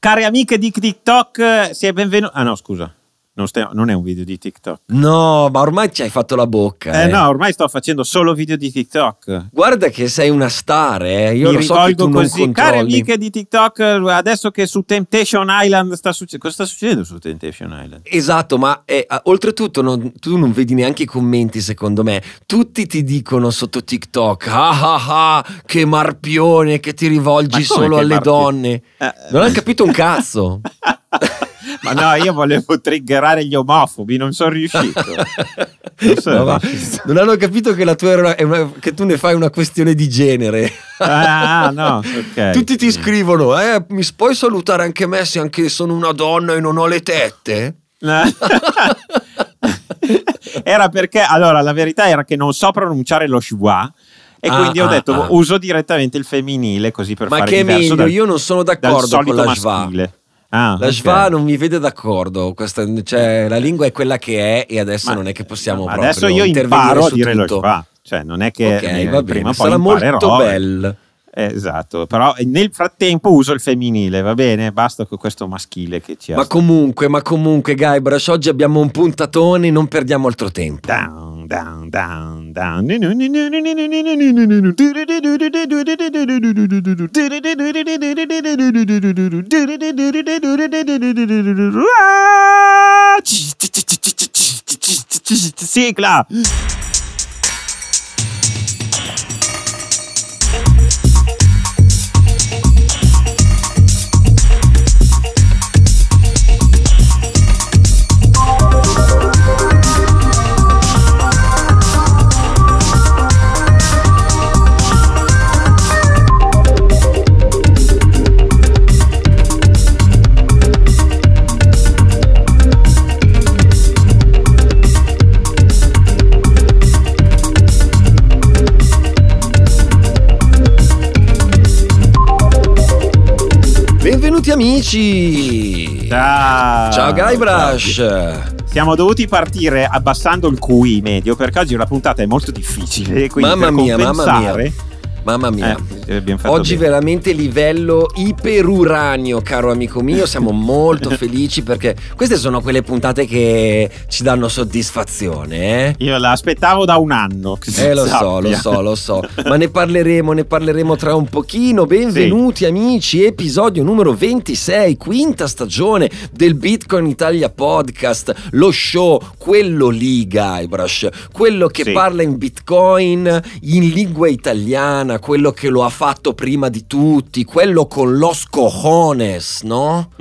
Cari amiche di TikTok, eh, si è benvenuti. Ah no, scusa. Non, stiamo, non, è un video di TikTok. No, ma ormai ci hai fatto la bocca. Eh, eh, no, ormai sto facendo solo video di TikTok. Guarda che sei una star, eh. Io Mi lo so che tu così. Care amiche di TikTok, adesso che su Temptation Island sta succedendo. Cosa sta succedendo su Temptation Island? Esatto, ma eh, oltretutto non, tu non vedi neanche i commenti, secondo me. Tutti ti dicono sotto TikTok, ah ah ah, che marpione che ti rivolgi solo alle marpione? donne. Eh, non hai eh. capito un cazzo. Ma no, io volevo triggerare gli omofobi, non sono riuscito. Non, sono no, riuscito. non hanno capito che, una, una, che, tu ne fai una questione di genere. Ah, no, okay. Tutti ti scrivono, eh, mi puoi salutare anche me se anche sono una donna e non ho le tette? era perché, allora, la verità era che non so pronunciare lo schwa. E ah, quindi ho ah, detto ah, uso direttamente il femminile così per Ma fare che diverso Emilio, dal, io non sono d'accordo con la schwa. Ah, la Schwa okay. non mi vede d'accordo, questa, cioè, la lingua è quella che è e adesso ma, non è che possiamo proprio Adesso io imparo a dire tutto. la Schwa, cioè non è che okay, eh, va bene, prima sarà molto bello. Esatto, però nel frattempo uso il femminile, va bene? Basta con questo maschile che ci ha. Ma comunque, ma comunque, Guybrush, oggi abbiamo un puntatone, non perdiamo altro tempo. Down. down, down, down. Siècle amici! Ciao! Ciao Guybrush! Siamo dovuti partire abbassando il QI medio perché oggi la puntata è molto difficile, quindi mamma per mia, compensare... Mamma mia Mamma mia. Eh, eh Oggi bene. veramente livello iperuranio, caro amico mio. Siamo molto felici perché queste sono quelle puntate che ci danno soddisfazione. Eh? Io l'aspettavo da un anno. Eh, lo sappia. so, lo so, lo so. Ma ne parleremo, ne parleremo tra un pochino. Benvenuti sì. amici, episodio numero 26, quinta stagione del Bitcoin Italia Podcast, lo show, quello lì, Guybrush, quello che sì. parla in Bitcoin in lingua italiana Maradona, quello che lo ha fatto prima di tutti, quello con los cojones, no?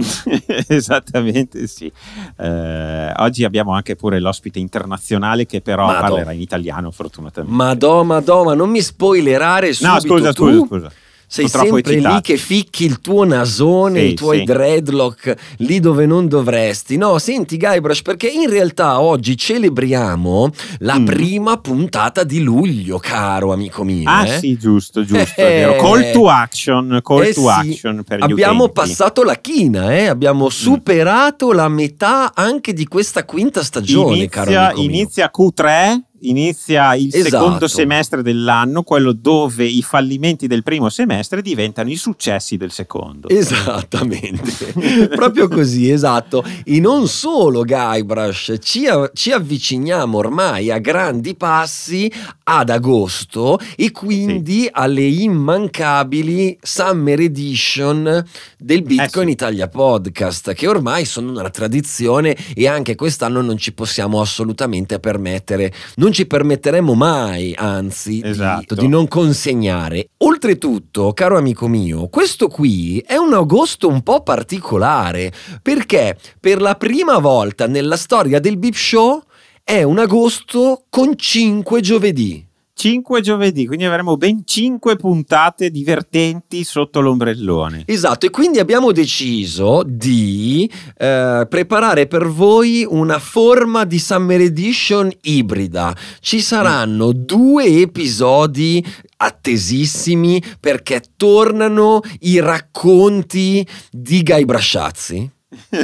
Esattamente sì. Eh, oggi abbiamo anche pure l'ospite internazionale che però Madonna. parlerà in italiano fortunatamente. Madò, madò, ma non mi spoilerare subito No, scusa, tu? scusa, scusa sei sempre lì che ficchi il tuo nasone, sì, i tuoi sì. dreadlock lì dove non dovresti. No, senti Guybrush, perché in realtà oggi celebriamo la mm. prima puntata di luglio, caro amico mio. Ah eh? sì, giusto, giusto, eh, Call to action, call eh, to sì. action per Abbiamo utenti. passato la china, eh? abbiamo mm. superato mm. la metà anche di questa quinta stagione, inizia, caro amico Inizia mio. Q3 inizia il esatto. secondo semestre dell'anno, quello dove i fallimenti del primo semestre diventano i successi del secondo. Esattamente, proprio così, esatto. E non solo Guybrush, ci, ci avviciniamo ormai a grandi passi ad agosto e quindi sì. alle immancabili Summer Edition del eh Bitcoin eh sì. Italia Podcast che ormai sono una tradizione e anche quest'anno non ci possiamo assolutamente permettere, non ci permetteremo mai anzi esatto. di, di non consegnare. Oltretutto, caro amico mio, questo qui è un agosto un po' particolare perché per la prima volta nella storia del Bip Show è un agosto con 5 giovedì. 5 giovedì, quindi avremo ben 5 puntate divertenti sotto l'ombrellone. Esatto, e quindi abbiamo deciso di eh, preparare per voi una forma di Summer Edition ibrida. Ci saranno due episodi attesissimi perché tornano i racconti di Guy Brasciazzi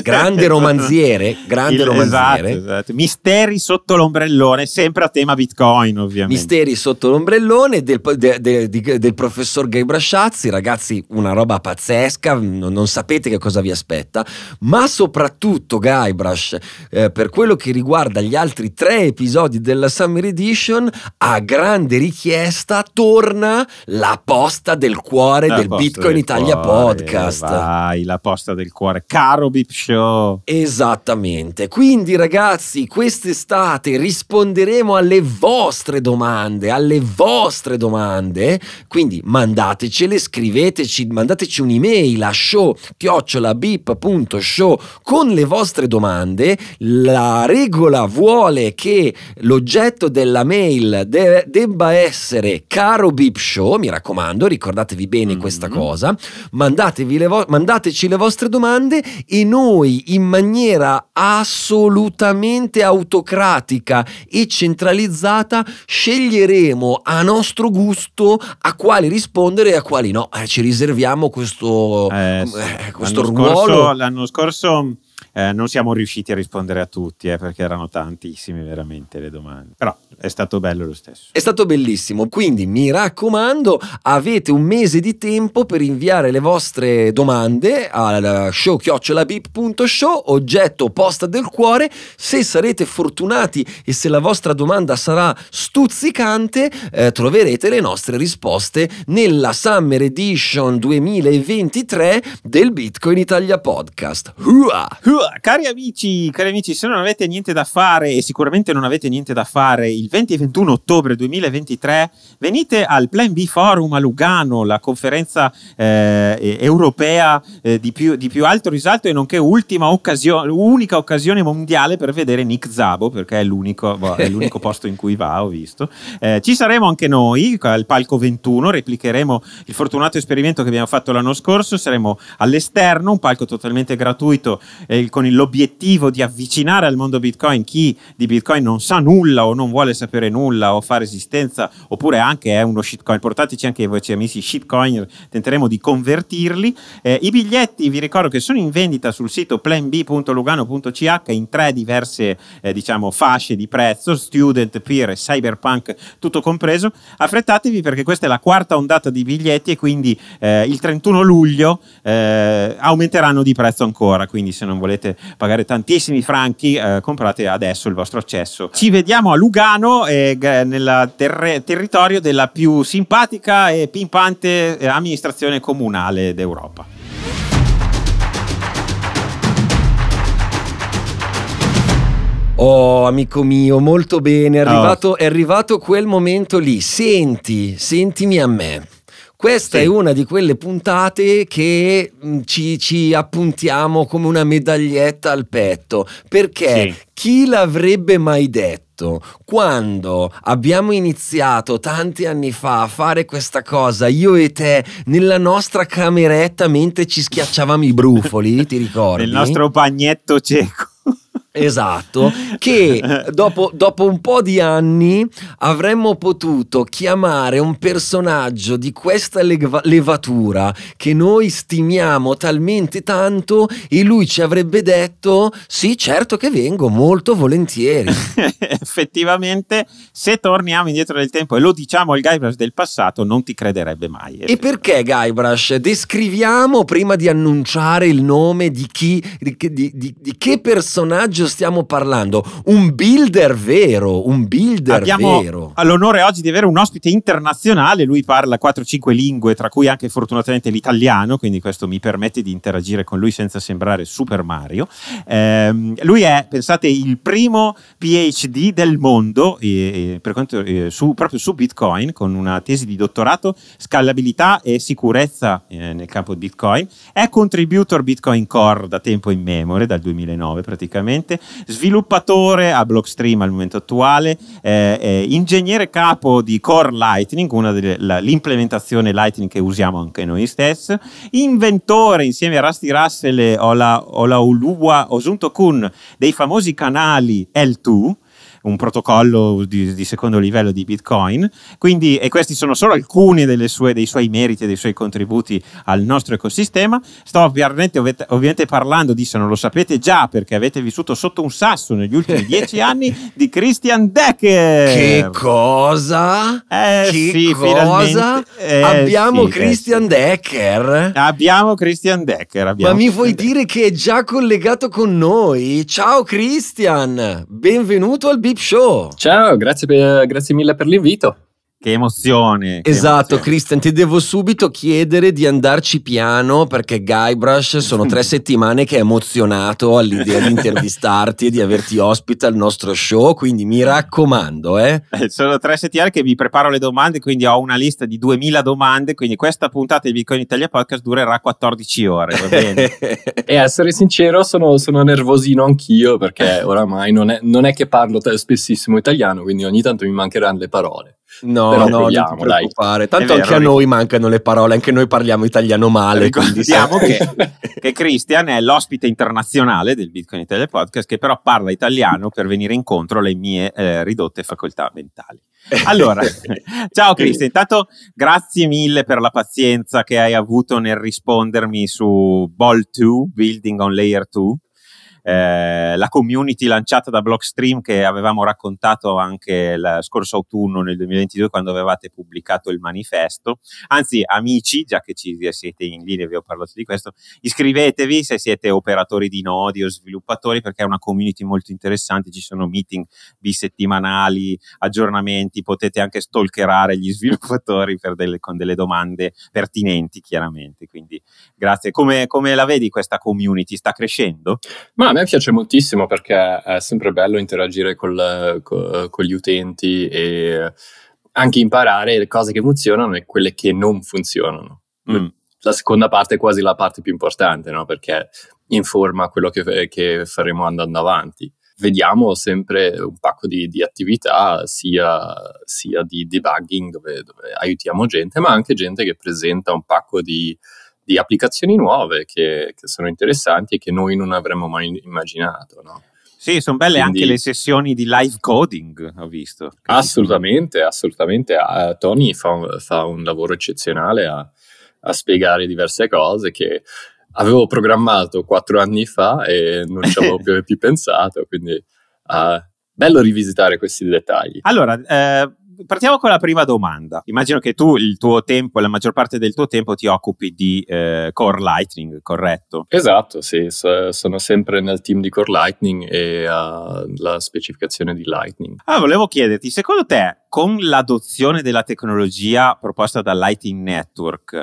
grande romanziere, grande Il, romanziere. Esatto, esatto. Misteri sotto l'ombrellone, sempre a tema Bitcoin ovviamente. Misteri sotto l'ombrellone del, de, de, de, del professor Gay Brasciazzi, ragazzi una roba pazzesca, non, non, sapete che cosa vi aspetta, ma soprattutto Guybrush, eh, per quello che riguarda gli altri tre episodi della Summer Edition, a grande richiesta torna la posta del cuore la del Bitcoin del Italia cuore, Podcast. Vai, la posta del cuore, caro Bitcoin clip show. Esattamente. Quindi ragazzi, quest'estate risponderemo alle vostre domande, alle vostre domande. Quindi mandatecele, scriveteci, mandateci un'email a show chiocciolabip.show con le vostre domande. La regola vuole che l'oggetto della mail de debba essere caro Bip Show, mi raccomando, ricordatevi bene mm -hmm. questa mm-hmm. cosa. Mandatevi le mandateci le vostre domande e noi in maniera assolutamente autocratica e centralizzata sceglieremo a nostro gusto a quali rispondere e a quali no. Eh, ci riserviamo questo, eh, eh, questo l'anno ruolo. Scorso, l'anno scorso eh, non siamo riusciti a rispondere a tutti eh, perché erano tantissime veramente le domande, però è stato bello lo stesso. È stato bellissimo, quindi mi raccomando avete un mese di tempo per inviare le vostre domande al showchiocciolabip.show, oggetto posta del cuore, se sarete fortunati e se la vostra domanda sarà stuzzicante eh, troverete le nostre risposte nella Summer Edition 2023 del Bitcoin Italia Podcast. Hua, hua cari amici, cari amici, se non avete niente da fare, e sicuramente non avete niente da fare, il 20 e 21 ottobre 2023 venite al Plan B Forum a Lugano, la conferenza eh, europea eh, di, più, di, più, alto risalto e nonché ultima occasione, unica occasione mondiale per vedere Nick Zabo, perché è l'unico, boh, è l'unico posto in cui va, ho visto. Eh, ci saremo anche noi al palco 21, replicheremo il fortunato esperimento che abbiamo fatto l'anno scorso, saremo all'esterno, un palco totalmente gratuito. il con l'obiettivo di avvicinare al mondo Bitcoin chi di Bitcoin non sa nulla o non vuole sapere nulla o fa resistenza, oppure anche è uno shitcoin. Portateci anche voi, cioè, amici shitcoin, tenteremo di convertirli. Eh, I biglietti, vi ricordo che sono in vendita sul sito planb.lugano.ch in tre diverse eh, diciamo, fasce di prezzo, student, peer e cyberpunk, tutto compreso. Affrettatevi perché questa è la quarta ondata di biglietti e quindi eh, il 31 luglio eh, aumenteranno di prezzo ancora, quindi se non volete dovete pagare tantissimi franchi, eh, comprate adesso il vostro accesso. Ci vediamo a Lugano, eh, nel ter- territorio della più simpatica e pimpante eh, amministrazione comunale d'Europa. Oh, amico mio, molto bene, è oh. arrivato, oh. è arrivato quel momento lì. Senti, sentimi a me. Questa sì. è una di quelle puntate che mm, ci, ci, appuntiamo come una medaglietta al petto, perché sì. chi l'avrebbe mai detto? quando abbiamo iniziato tanti anni fa a fare questa cosa, io e te, nella nostra cameretta mentre ci schiacciavamo i brufoli, ti ricordi? Nel nostro bagnetto cieco. Esatto, che dopo, dopo, un po' di anni avremmo potuto chiamare un personaggio di questa levatura che noi stimiamo talmente tanto e lui ci avrebbe detto sì certo che vengo molto volentieri. Effettivamente se torniamo indietro nel tempo e lo diciamo al Guybrush del passato non ti crederebbe mai. E perché Guybrush? Descriviamo prima di annunciare il nome di chi, di, di, di, di che personaggio cosa stiamo parlando? Un builder vero, un builder Abbiamo vero. l'onore oggi di avere un ospite internazionale, lui parla 4-5 lingue, tra cui anche fortunatamente l'italiano, quindi questo mi permette di interagire con lui senza sembrare Super Mario. Eh, lui è, pensate, il primo PhD del mondo eh, quanto, eh, su, proprio su Bitcoin, con una tesi di dottorato, scalabilità e sicurezza eh, nel campo di Bitcoin. È contributor Bitcoin Core da tempo in memoria, dal 2009 praticamente recente, sviluppatore a Blockstream al momento attuale, eh, eh, ingegnere capo di Core Lightning, una dell'implementazione Lightning che usiamo anche noi stessi, inventore insieme a Rusty Russell e Ola, Ola Uluwa Osuntokun dei famosi canali L2, un protocollo di, di secondo livello di Bitcoin. Quindi, e questi sono solo alcuni sue, dei suoi meriti e dei suoi contributi al nostro ecosistema. Sto ovviamente, ovviamente parlando di, se non lo sapete già, perché avete vissuto sotto un sasso negli ultimi dieci anni, di Christian Decker. Che cosa? Eh, che sì, cosa? Eh, abbiamo sì, eh, Christian eh, Decker. Abbiamo Christian Decker. Abbiamo Ma mi vuoi Decker. dire che è già collegato con noi? Ciao Christian, benvenuto al Big Clip Show. Ciao, grazie, per, grazie mille per l'invito. Che emozione. Che esatto, emozione. Christian, ti devo subito chiedere di andarci piano perché Guybrush sono tre settimane che è emozionato all'idea di intervistarti e di averti ospite al nostro show, quindi mi raccomando. Eh. eh sono tre settimane che vi preparo le domande, quindi ho una lista di 2000 domande, quindi questa puntata di Bitcoin Italia Podcast durerà 14 ore, va bene? e essere sincero, sono, sono nervosino anch'io perché oramai non è, non è che parlo spessissimo italiano, quindi ogni tanto mi mancheranno le parole. No, Però no, non ti preoccupare. Dai. Tanto vero, anche a noi mancano le parole, anche noi parliamo italiano male. Ricordiamo che, che Christian è l'ospite internazionale del Bitcoin Italia Podcast, che però parla italiano per venire incontro alle mie eh, ridotte facoltà mentali. Allora, ciao Cristian, intanto grazie mille per la pazienza che hai avuto nel rispondermi su Ball 2, Building on Layer 2. Eh, la community lanciata da Blockstream che avevamo raccontato anche lo scorso autunno nel 2022 quando avevate pubblicato il manifesto. Anzi, amici, già che ci siete in linea, vi ho parlato di questo, iscrivetevi se siete operatori di nodi o sviluppatori perché è una community molto interessante, ci sono meeting bisettimanali, aggiornamenti, potete anche stalkerare gli sviluppatori delle, con delle domande pertinenti chiaramente. Quindi grazie. Come, come la vedi questa community? Sta crescendo? Ma me piace moltissimo perché è sempre bello interagire col, col, con gli utenti e anche imparare le cose che funzionano e quelle che non funzionano. Mm. La seconda parte è quasi la parte più importante, no? perché informa quello che, che, faremo andando avanti. Vediamo sempre un pacco di, di attività, sia, sia, di debugging, dove, dove aiutiamo gente, ma anche gente che presenta un pacco di di applicazioni nuove che, che, sono interessanti e che noi non avremmo mai immaginato. No? Sì, sono belle Quindi, anche le sessioni di live coding, ho visto. Assolutamente, assolutamente. Uh, Tony fa un, fa un, lavoro eccezionale a, a spiegare diverse cose che avevo programmato quattro anni fa e non ci avevo più, più pensato, quindi uh, bello rivisitare questi dettagli. Allora, eh, partiamo con la prima domanda. Immagino che tu il tuo tempo, la maggior parte del tuo tempo ti occupi di eh, Core Lightning, corretto? Esatto, sì, so, sono sempre nel team di Core Lightning e alla uh, specificazione di Lightning. Ah, volevo chiederti, secondo te con l'adozione della tecnologia proposta da Lightning Network.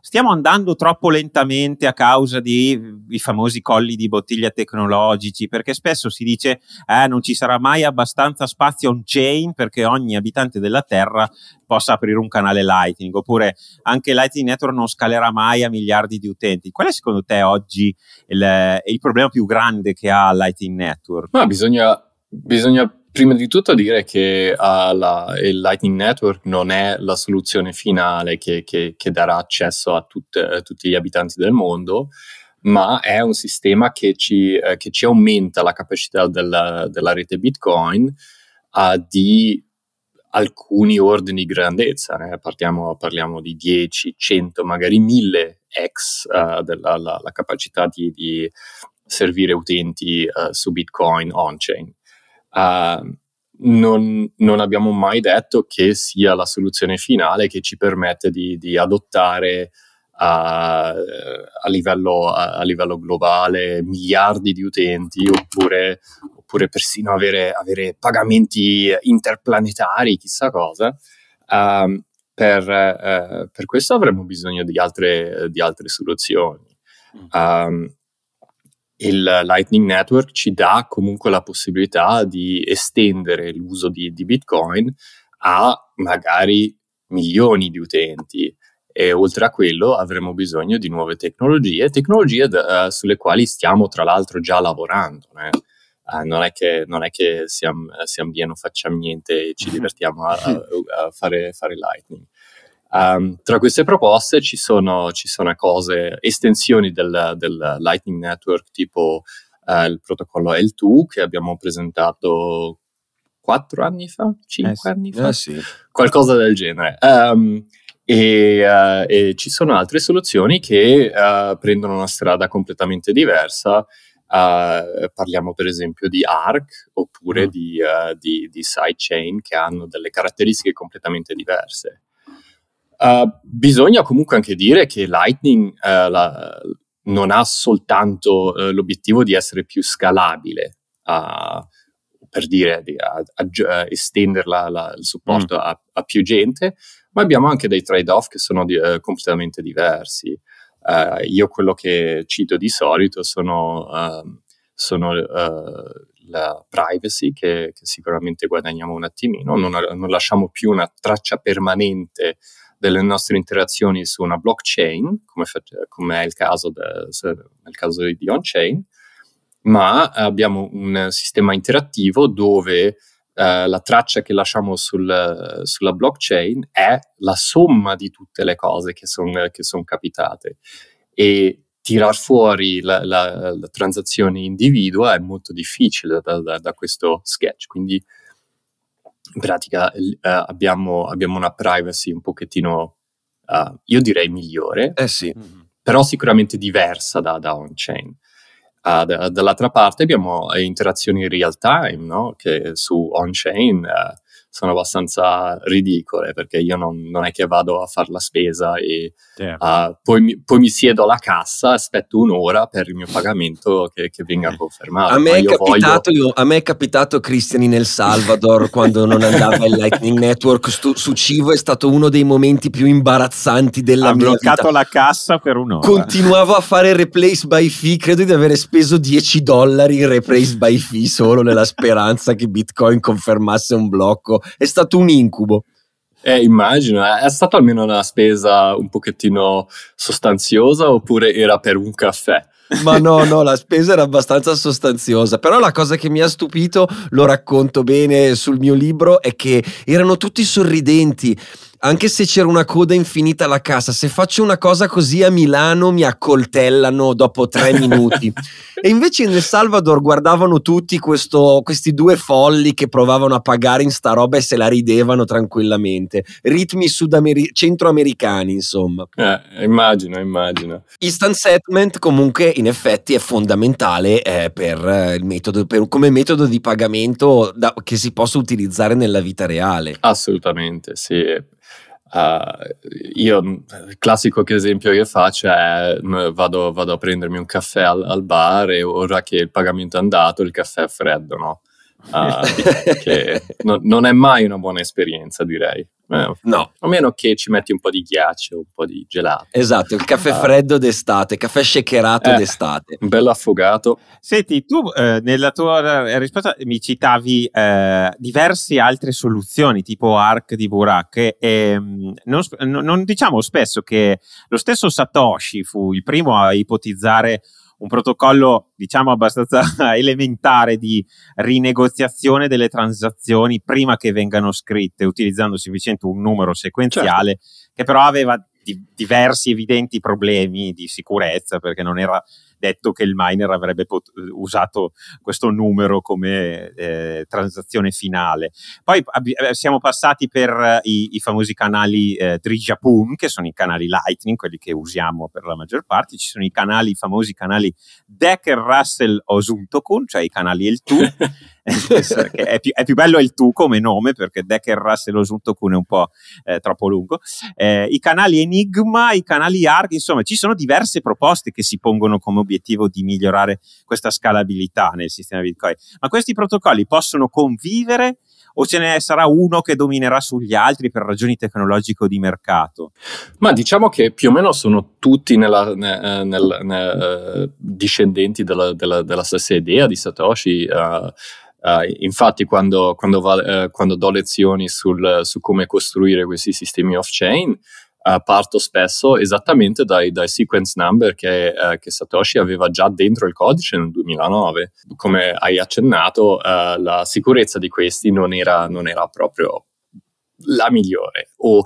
Stiamo andando troppo lentamente a causa dei mm, famosi colli di bottiglia tecnologici, perché spesso si dice eh, non ci sarà mai abbastanza spazio on-chain perché ogni abitante parte della Terra possa aprire un canale Lightning, oppure anche Lightning Network non scalerà mai a miliardi di utenti. Qual è secondo te oggi il, il problema più grande che ha Lightning Network? Ma bisogna, bisogna prima di tutto dire che uh, la, il Lightning Network non è la soluzione finale che, che, che darà accesso a, tutte, a, tutti gli abitanti del mondo, ma è un sistema che ci, eh, che ci aumenta la capacità della, della rete Bitcoin uh, di alcuni ordini di grandezza, né? Partiamo, parliamo di 10, 100, magari 1000 ex uh, della la, la capacità di, di, servire utenti uh, su Bitcoin on-chain. Uh, non, non, abbiamo mai detto che sia la soluzione finale che ci permette di, di adottare a, a, livello, a, a, livello, globale miliardi di utenti oppure oppure persino avere, avere pagamenti interplanetari, chissà cosa. Um, per, eh, per, questo avremmo bisogno di altre, di altre soluzioni. Um, il Lightning Network ci dà comunque la possibilità di estendere l'uso di, di Bitcoin a magari milioni di utenti e oltre a quello avremo bisogno di nuove tecnologie, tecnologie d- eh, sulle quali stiamo tra l'altro già lavorando. Né? Eh ah, non, è che, non è che siamo, siamo lì non facciamo niente e ci divertiamo a, a, fare, fare Lightning. Um, tra queste proposte ci sono, ci sono cose, estensioni del, del, Lightning Network tipo uh, il protocollo L2 che abbiamo presentato 4 anni fa, 5 eh anni fa, eh sì. qualcosa del genere. Um, e, uh, e, ci sono altre soluzioni che uh, prendono una strada completamente diversa Uh, parliamo per esempio di ARC oppure mm. di, uh, di, di sidechain che hanno delle caratteristiche completamente diverse. Uh, bisogna comunque anche dire che Lightning la, non ha soltanto l'obiettivo di essere più scalabile, per dire di a, estendere il supporto mm. a, a, più gente, ma abbiamo anche dei trade-off che sono di, completamente diversi. Uh, io quello che cito di solito sono, uh, sono uh, la privacy che, che, sicuramente guadagniamo un attimino, non, non, lasciamo più una traccia permanente delle nostre interazioni su una blockchain, come, come è il caso de, se, nel caso di OnChain, ma abbiamo un sistema interattivo dove eh, la traccia che lasciamo sul, sulla blockchain è la somma di tutte le cose che sono son capitate e tirar fuori la, la, la, transazione individua è molto difficile da, da, da questo sketch, quindi in pratica eh, abbiamo, abbiamo, una privacy un pochettino, eh, io direi migliore, eh sì. Mm-hmm. però sicuramente diversa da, da on-chain. Uh, d- dall'altra parte abbiamo eh, interazioni real time, no? che su on-chain uh, sono abbastanza ridicole perché io non, non è che vado a fare la spesa e uh, poi, mi, poi, mi, siedo alla cassa, aspetto un'ora per il mio pagamento che, che venga eh. confermato. A me, è capitato, voglio... io, a me è capitato Cristiani nel Salvador quando non andava il Lightning Network stu- su Civo, è stato uno dei momenti più imbarazzanti della ha mia vita. Ha bloccato la cassa per un'ora. Continuavo a fare replace by fee, credo di avere speso 10 dollari in replace by fee solo nella speranza che Bitcoin confermasse un blocco è stato un incubo. Eh, immagino, eh, è stata almeno una spesa un pochettino sostanziosa oppure era per un caffè? Ma no, no, la spesa era abbastanza sostanziosa, però la cosa che mi ha stupito, lo racconto bene sul mio libro, è che erano tutti sorridenti anche se c'era una coda infinita alla cassa, se faccio una cosa così a Milano mi accoltellano dopo tre minuti. e invece nel Salvador guardavano tutti questo, questi due folli che provavano a pagare in sta roba e se la ridevano tranquillamente. Ritmi sudameri- centroamericani, insomma. Eh, immagino, immagino. Instant settlement comunque in effetti è fondamentale eh, per eh, metodo, per, come metodo di pagamento da, che si possa utilizzare nella vita reale. Assolutamente, sì Uh, io il classico esempio che faccio è vado, vado a prendermi un caffè al, al, bar e ora che il pagamento è andato il caffè è freddo, no? uh, che no, non è mai una buona esperienza, direi. Eh, no. A meno che ci metti un po' di ghiaccio, un po' di gelato. Esatto, il caffè ah. freddo d'estate, caffè shakerato eh, d'estate. Un bello affogato. Senti, tu eh, nella tua eh, risposta mi citavi eh, diverse altre soluzioni, tipo ARC di Burak. E, ehm, non, non diciamo spesso che lo stesso Satoshi fu il primo a ipotizzare un protocollo diciamo abbastanza elementare di rinegoziazione delle transazioni prima che vengano scritte, utilizzando semplicemente un numero sequenziale certo. che però aveva di, diversi evidenti problemi di sicurezza perché non era detto che il miner avrebbe pot- eh, usato questo numero come eh, transazione finale. Poi ab- eh, siamo passati per eh, i, i famosi canali eh, Drijapoom, che sono i canali Lightning, quelli che usiamo per la maggior parte, ci sono i canali, i famosi canali Decker, Russell o Zuntokun, cioè i canali El2. è, più, è, più, bello il tu come nome perché Decker Russell Osunto Kun è un po' eh, troppo lungo. Eh, I canali Enigma, i canali ARG, insomma ci sono diverse proposte che si pongono come obiettivo di migliorare questa scalabilità nel sistema Bitcoin, ma questi protocolli possono convivere o ce ne sarà uno che dominerà sugli altri per ragioni tecnologiche o di mercato? Ma diciamo che più o meno sono tutti nella, eh, nel, nel, nel, eh, discendenti della, della, della, stessa idea di Satoshi. Uh, Uh, infatti, quando, quando, va, uh, quando, do lezioni sul, su come costruire questi sistemi off-chain, uh, parto spesso esattamente dai, dai sequence number che, che, Satoshi aveva già dentro il codice nel 2009. Come hai accennato, la sicurezza di questi non era, non era proprio la migliore, o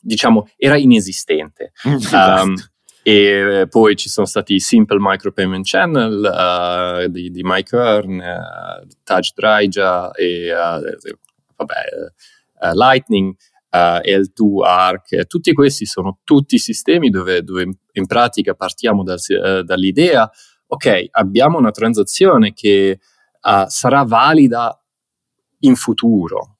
diciamo era inesistente. um, e poi ci sono stati i Simple Micropayment Channel uh, di, di, Mike Earn, uh, eh, Taj Draija e uh, vabbè, Lightning, L2 Arc, tutti questi sono tutti sistemi dove, dove in, pratica partiamo da, dall'idea, ok, abbiamo una transazione che sarà valida in futuro,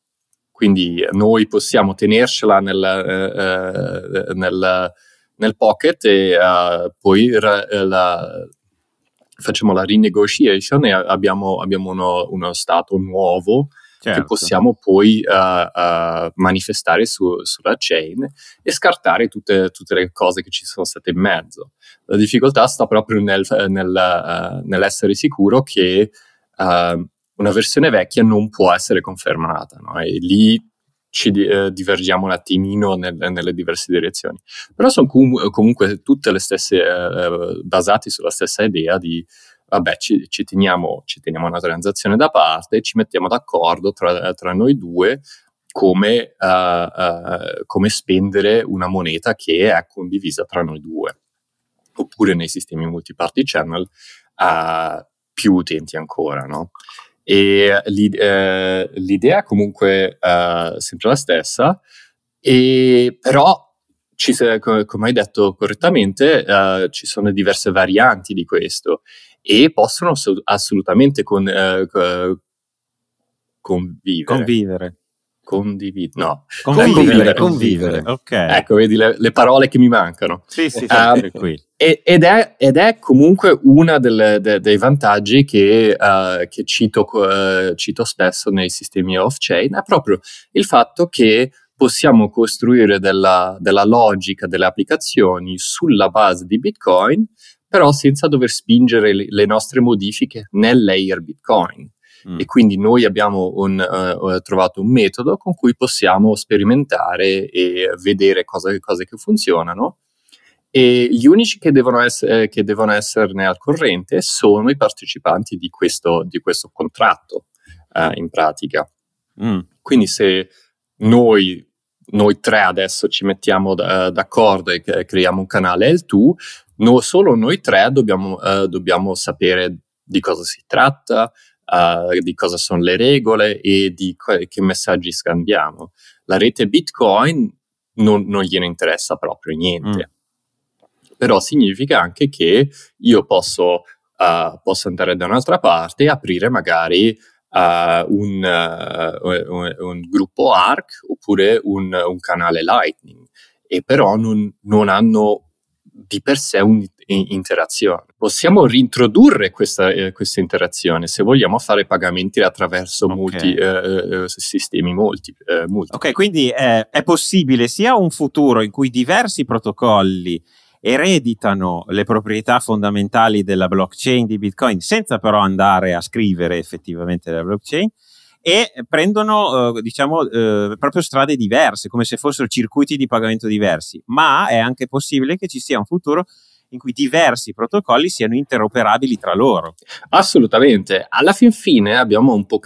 quindi noi possiamo tenercela nel, nel nel pocket e uh, poi eh, la, facciamo la renegotiation e abbiamo, abbiamo uno, uno, stato nuovo certo. che possiamo poi uh, uh, manifestare su, sulla chain e scartare tutte, tutte, le cose che ci sono state in mezzo. La difficoltà sta proprio nel, nel, uh, nell'essere sicuro che una versione vecchia non può essere confermata no? e lì ci eh, divergiamo un attimino nel, nelle diverse direzioni. Però sono com- comunque tutte le stesse, eh, basate sulla stessa idea di vabbè, ci, ci, teniamo, ci, teniamo, una transazione da parte, ci mettiamo d'accordo tra, tra noi due come, uh, uh, come, spendere una moneta che è condivisa tra noi due. Oppure nei sistemi multiparty channel a uh, eh, più utenti ancora, no? e eh, l'idea comunque è eh, sempre la stessa, e però ci, come hai detto correttamente, uh, ci sono diverse varianti di questo e possono assolutamente con, uh, convivere. convivere condividere. No, convivere, convivere. convivere. Okay. Ecco, vedi le, le, parole che mi mancano. Sì, sì, uh, sì, sì. Ed, ed, è, ed, è, comunque uno de, dei vantaggi che, uh, che cito, uh, cito spesso nei sistemi off-chain, è proprio il fatto che possiamo costruire della, della, logica delle applicazioni sulla base di Bitcoin, però senza dover spingere le, le nostre modifiche nel layer Bitcoin mm. e quindi noi abbiamo un, uh, trovato un metodo con cui possiamo sperimentare e vedere cosa, cose che funzionano e gli unici che devono, essere, eh, che devono, esserne al corrente sono i partecipanti di questo, di questo contratto uh, in pratica. Mm. Quindi se noi noi tre adesso ci mettiamo d- d'accordo e creiamo un canale El Tu, no, solo noi tre dobbiamo, eh, dobbiamo sapere di cosa si tratta, uh, di cosa sono le regole e di co- che messaggi scambiamo. La rete Bitcoin non, non gliene interessa proprio niente. Mm. Però significa anche che io posso, uh, posso andare da un'altra parte e aprire magari Uh, un, uh, un, un, gruppo ARC oppure un, un canale Lightning e però non, non, hanno di per sé un, interazione. Possiamo rintrodurre questa, eh, questa, interazione se vogliamo fare pagamenti attraverso okay. multi, eh, eh, eh sistemi multi, eh, multi, Ok, quindi eh, è possibile sia un futuro in cui diversi protocolli ereditano le proprietà fondamentali della blockchain di Bitcoin senza però andare a scrivere effettivamente la blockchain e prendono eh, diciamo eh, proprio strade diverse come se fossero circuiti di pagamento diversi ma è anche possibile che ci sia un futuro in cui diversi protocolli siano interoperabili tra loro. Assolutamente, alla fin fine abbiamo un po',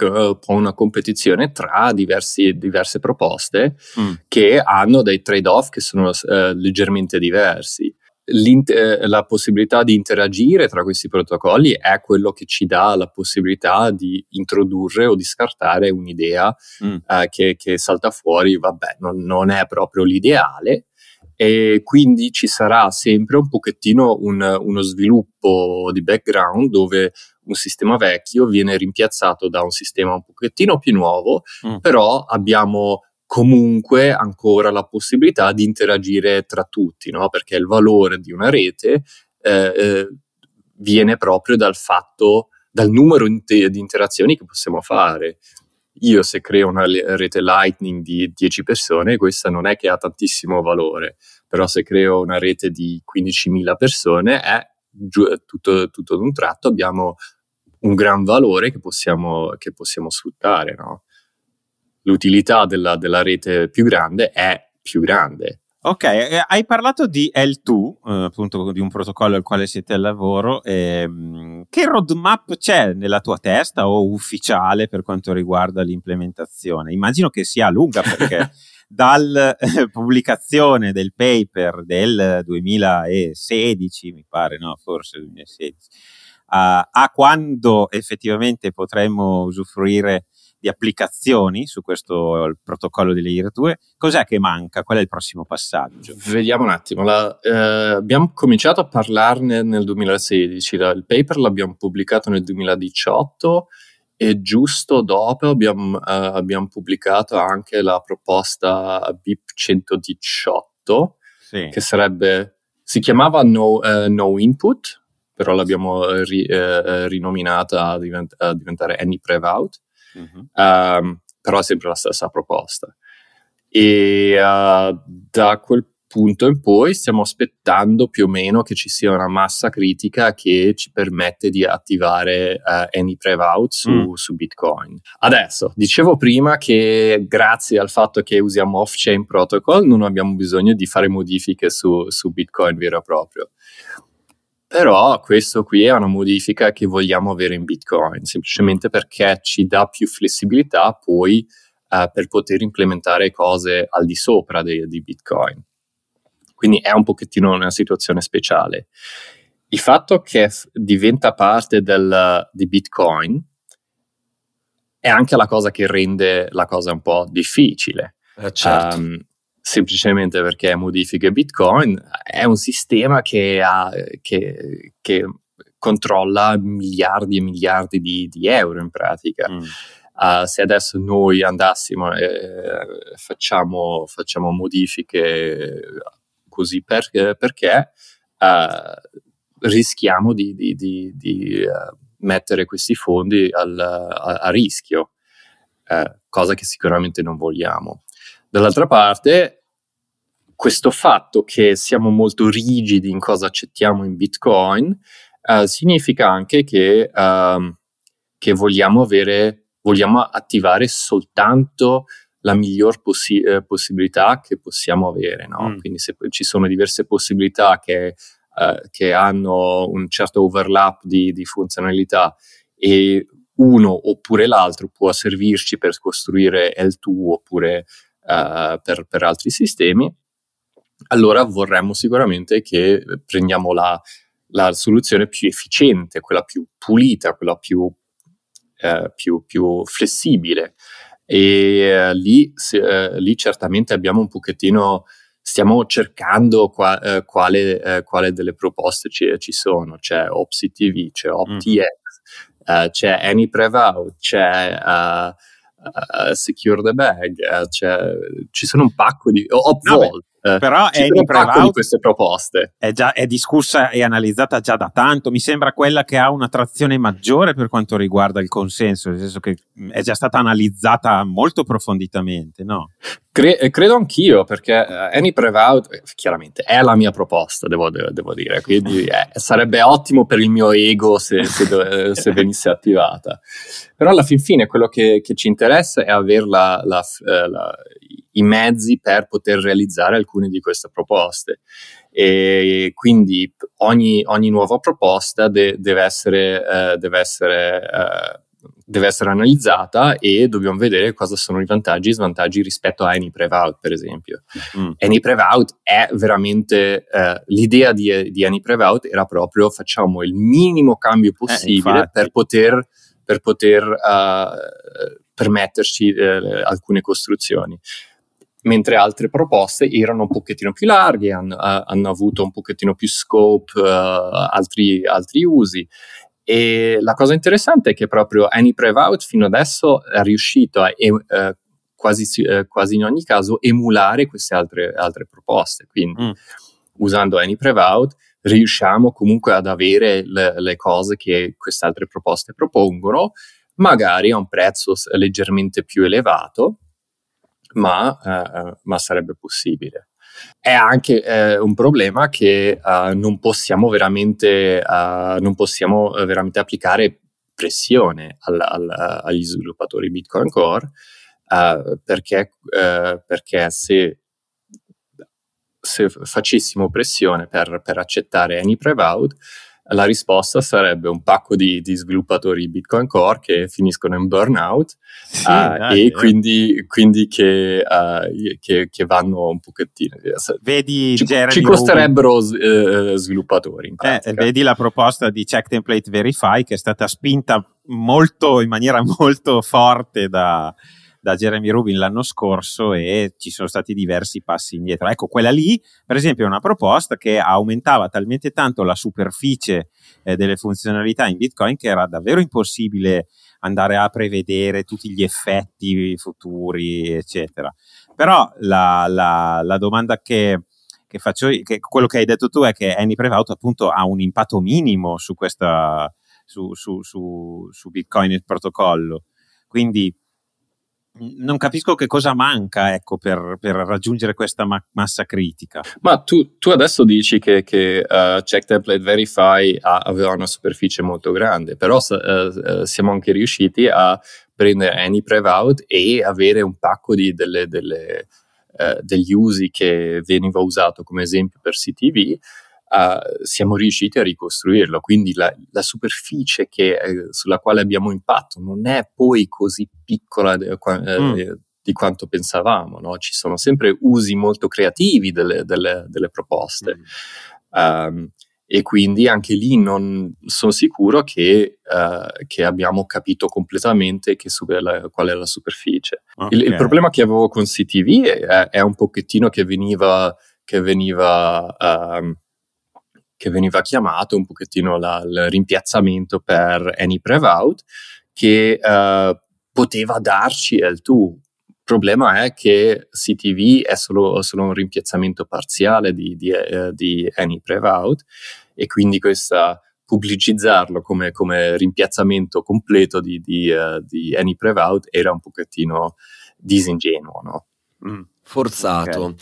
una competizione tra diversi, diverse proposte mm. che hanno dei trade-off che sono eh, leggermente diversi. Eh, la possibilità di interagire tra questi protocolli è quello che ci dà la possibilità di introdurre o di scartare un'idea mm. eh, che, che, salta fuori, vabbè, non, non è proprio l'ideale, e quindi ci sarà sempre un pochettino un, uno sviluppo di background dove un sistema vecchio viene rimpiazzato da un sistema un pochettino più nuovo, mm. però abbiamo comunque ancora la possibilità di interagire tra tutti, no? perché il valore di una rete eh, eh viene proprio dal fatto, dal numero di interazioni che possiamo fare io se creo una rete Lightning di 10 persone, questa non è che ha tantissimo valore, però se creo una rete di 15.000 persone, è tutto, tutto ad un tratto abbiamo un gran valore che possiamo, che possiamo sfruttare. No? L'utilità della, della rete più grande è più grande Ok, eh, hai parlato di L2, eh, appunto di un protocollo al quale siete al lavoro. Ehm, che roadmap c'è nella tua testa o ufficiale per quanto riguarda l'implementazione? Immagino che sia lunga perché dal eh, pubblicazione del paper del 2016, mi pare, no, forse 2016, a, a quando effettivamente potremmo usufruire di applicazioni su questo protocollo di Layer 2, cos'è che manca? Qual è il prossimo passaggio? Vediamo un attimo, la, eh, abbiamo cominciato a parlarne nel 2016, la, il paper l'abbiamo pubblicato nel 2018 e giusto dopo abbiamo, eh, abbiamo pubblicato anche la proposta BIP 118, sì. che sarebbe, si chiamava No, eh, no Input, però l'abbiamo ri, eh, rinominata a, divent, a diventare Any Prev Out mm-hmm. um, però è sempre la stessa proposta. E uh, da quel punto in poi stiamo aspettando più o meno che ci sia una massa critica che ci permette di attivare uh, any prev out su, mm. su, Bitcoin. Adesso, dicevo prima che grazie al fatto che usiamo off-chain protocol non abbiamo bisogno di fare modifiche su, su Bitcoin vero e proprio. Però questo qui è una modifica che vogliamo avere in Bitcoin, semplicemente perché ci dà più flessibilità poi eh, per poter implementare cose al di sopra de- di Bitcoin. Quindi è un pochettino una situazione speciale. Il fatto che f- diventa parte del, di Bitcoin è anche la cosa che rende la cosa un po' difficile. Eh certo. um, semplicemente perché modifiche Bitcoin, è un sistema che, ha, che, che controlla miliardi e miliardi di, di euro in pratica. Mm. Uh, se adesso noi andassimo e eh, facciamo, facciamo, modifiche così per, perché uh, rischiamo di, di, di, di uh, mettere questi fondi al, a, a, rischio, eh, cosa che sicuramente non vogliamo. Dall'altra parte questo fatto che siamo molto rigidi in cosa accettiamo in Bitcoin eh, significa anche che, eh, che vogliamo, avere, vogliamo attivare soltanto la miglior possi- eh, possibilità che possiamo avere. No? Mm. Quindi se ci sono diverse possibilità che, eh, che hanno un certo overlap di, di funzionalità e uno oppure l'altro può servirci per costruire L2 oppure uh, per, per, altri sistemi, allora vorremmo sicuramente che eh, prendiamo la, la soluzione più efficiente, quella più pulita, quella più, eh, più, più flessibile. E eh, lì, se, eh, lì, certamente abbiamo un pochettino, stiamo cercando qua, eh, quale, eh, quale, delle proposte ci, ci sono. C'è OpsiTV, c'è OptiX, mm. c'è AnyPrev c'è... Uh, Uh, secure the Bag, uh, cioè, ci sono un pacco di... Oh, no, eh, Però è un prevalenza di queste proposte. È, già, è discussa e analizzata già da tanto. Mi sembra quella che ha un'attrazione maggiore per quanto riguarda il consenso, nel senso che è già stata analizzata molto profonditamente, no? Cre- eh, credo anch'io, perché eh, Annie Prevout eh, chiaramente è la mia proposta, devo, devo dire, quindi eh, sarebbe ottimo per il mio ego se, se, se, venisse attivata. Però alla fin fine quello che, che ci interessa è avere la, la, la, i mezzi per poter realizzare alcune di queste proposte. E quindi ogni, ogni nuova proposta de- deve essere, eh, deve essere eh, deve essere analizzata e dobbiamo vedere cosa sono i vantaggi e i svantaggi rispetto a Any Prevout, per esempio. Mm. Any Prevout è veramente eh, l'idea di, di Any Prevout era proprio facciamo il minimo cambio possibile eh, per poter, per poter uh, permetterci eh, alcune costruzioni mentre altre proposte erano un pochettino più larghe, hanno, eh, hanno avuto un pochettino più scope, uh, altri, altri, usi. E la cosa interessante è che proprio AnyPrevout Prevout fino adesso è riuscito a eh, quasi, eh, quasi, in ogni caso emulare queste altre, altre proposte. Quindi mm. usando AnyPrevout riusciamo comunque ad avere le, le cose che queste altre proposte propongono, magari a un prezzo leggermente più elevato, ma, eh, eh ma sarebbe possibile è anche eh, un problema che uh, non, possiamo uh, non possiamo eh, veramente applicare pressione al, al, agli sviluppatori Bitcoin Core uh, perché, perché se, se, facessimo pressione per, per accettare any private la risposta sarebbe un pacco di, di sviluppatori Bitcoin Core che finiscono in burnout sì, uh, e eh. quindi, quindi che, uh, che, che, vanno un pochettino. Eh, vedi, ci, ci costerebbero uh, sviluppatori. Eh, vedi la proposta di Check Template Verify che è stata spinta molto, in maniera molto forte da, da Jeremy Rubin l'anno scorso e ci sono stati diversi passi indietro. Ecco, quella lì, per esempio, è una proposta che aumentava talmente tanto la superficie eh, delle funzionalità in Bitcoin che era davvero impossibile andare a prevedere tutti gli effetti futuri, eccetera. Però la, la, la domanda che, che faccio io, che quello che hai detto tu è che Annie Prevout appunto ha un impatto minimo su questa su, su, su, su Bitcoin e il protocollo. Quindi non capisco che cosa manca ecco, per, per, raggiungere questa ma- massa critica. Ma tu, tu, adesso dici che, che uh, Check Template Verify ha, aveva una superficie molto grande, però uh, siamo anche riusciti a prendere Any Prev e avere un pacco di delle, delle, uh, degli usi che veniva usato come esempio per CTV uh, siamo riusciti a ricostruirlo. Quindi la, la superficie che, eh, sulla quale abbiamo impatto non è poi così piccola eh, mm. di quanto pensavamo. No? Ci sono sempre usi molto creativi delle, delle, delle proposte. Mm. Um, e quindi anche lì non sono sicuro che, uh, che abbiamo capito completamente che la, qual è la superficie. Okay. Il, il, problema che avevo con CTV è, è un pochettino che veniva, che veniva um, che veniva chiamato un pochettino la, il rimpiazzamento per Annie Prevout, che eh, poteva darci il tu. Il problema è che CTV è solo, solo un rimpiazzamento parziale di, di, eh, di Annie Prevout e quindi questa pubblicizzarlo come, come, rimpiazzamento completo di, di, uh, di, Annie Prevout era un pochettino disingenuo, no? mm, Forzato. Okay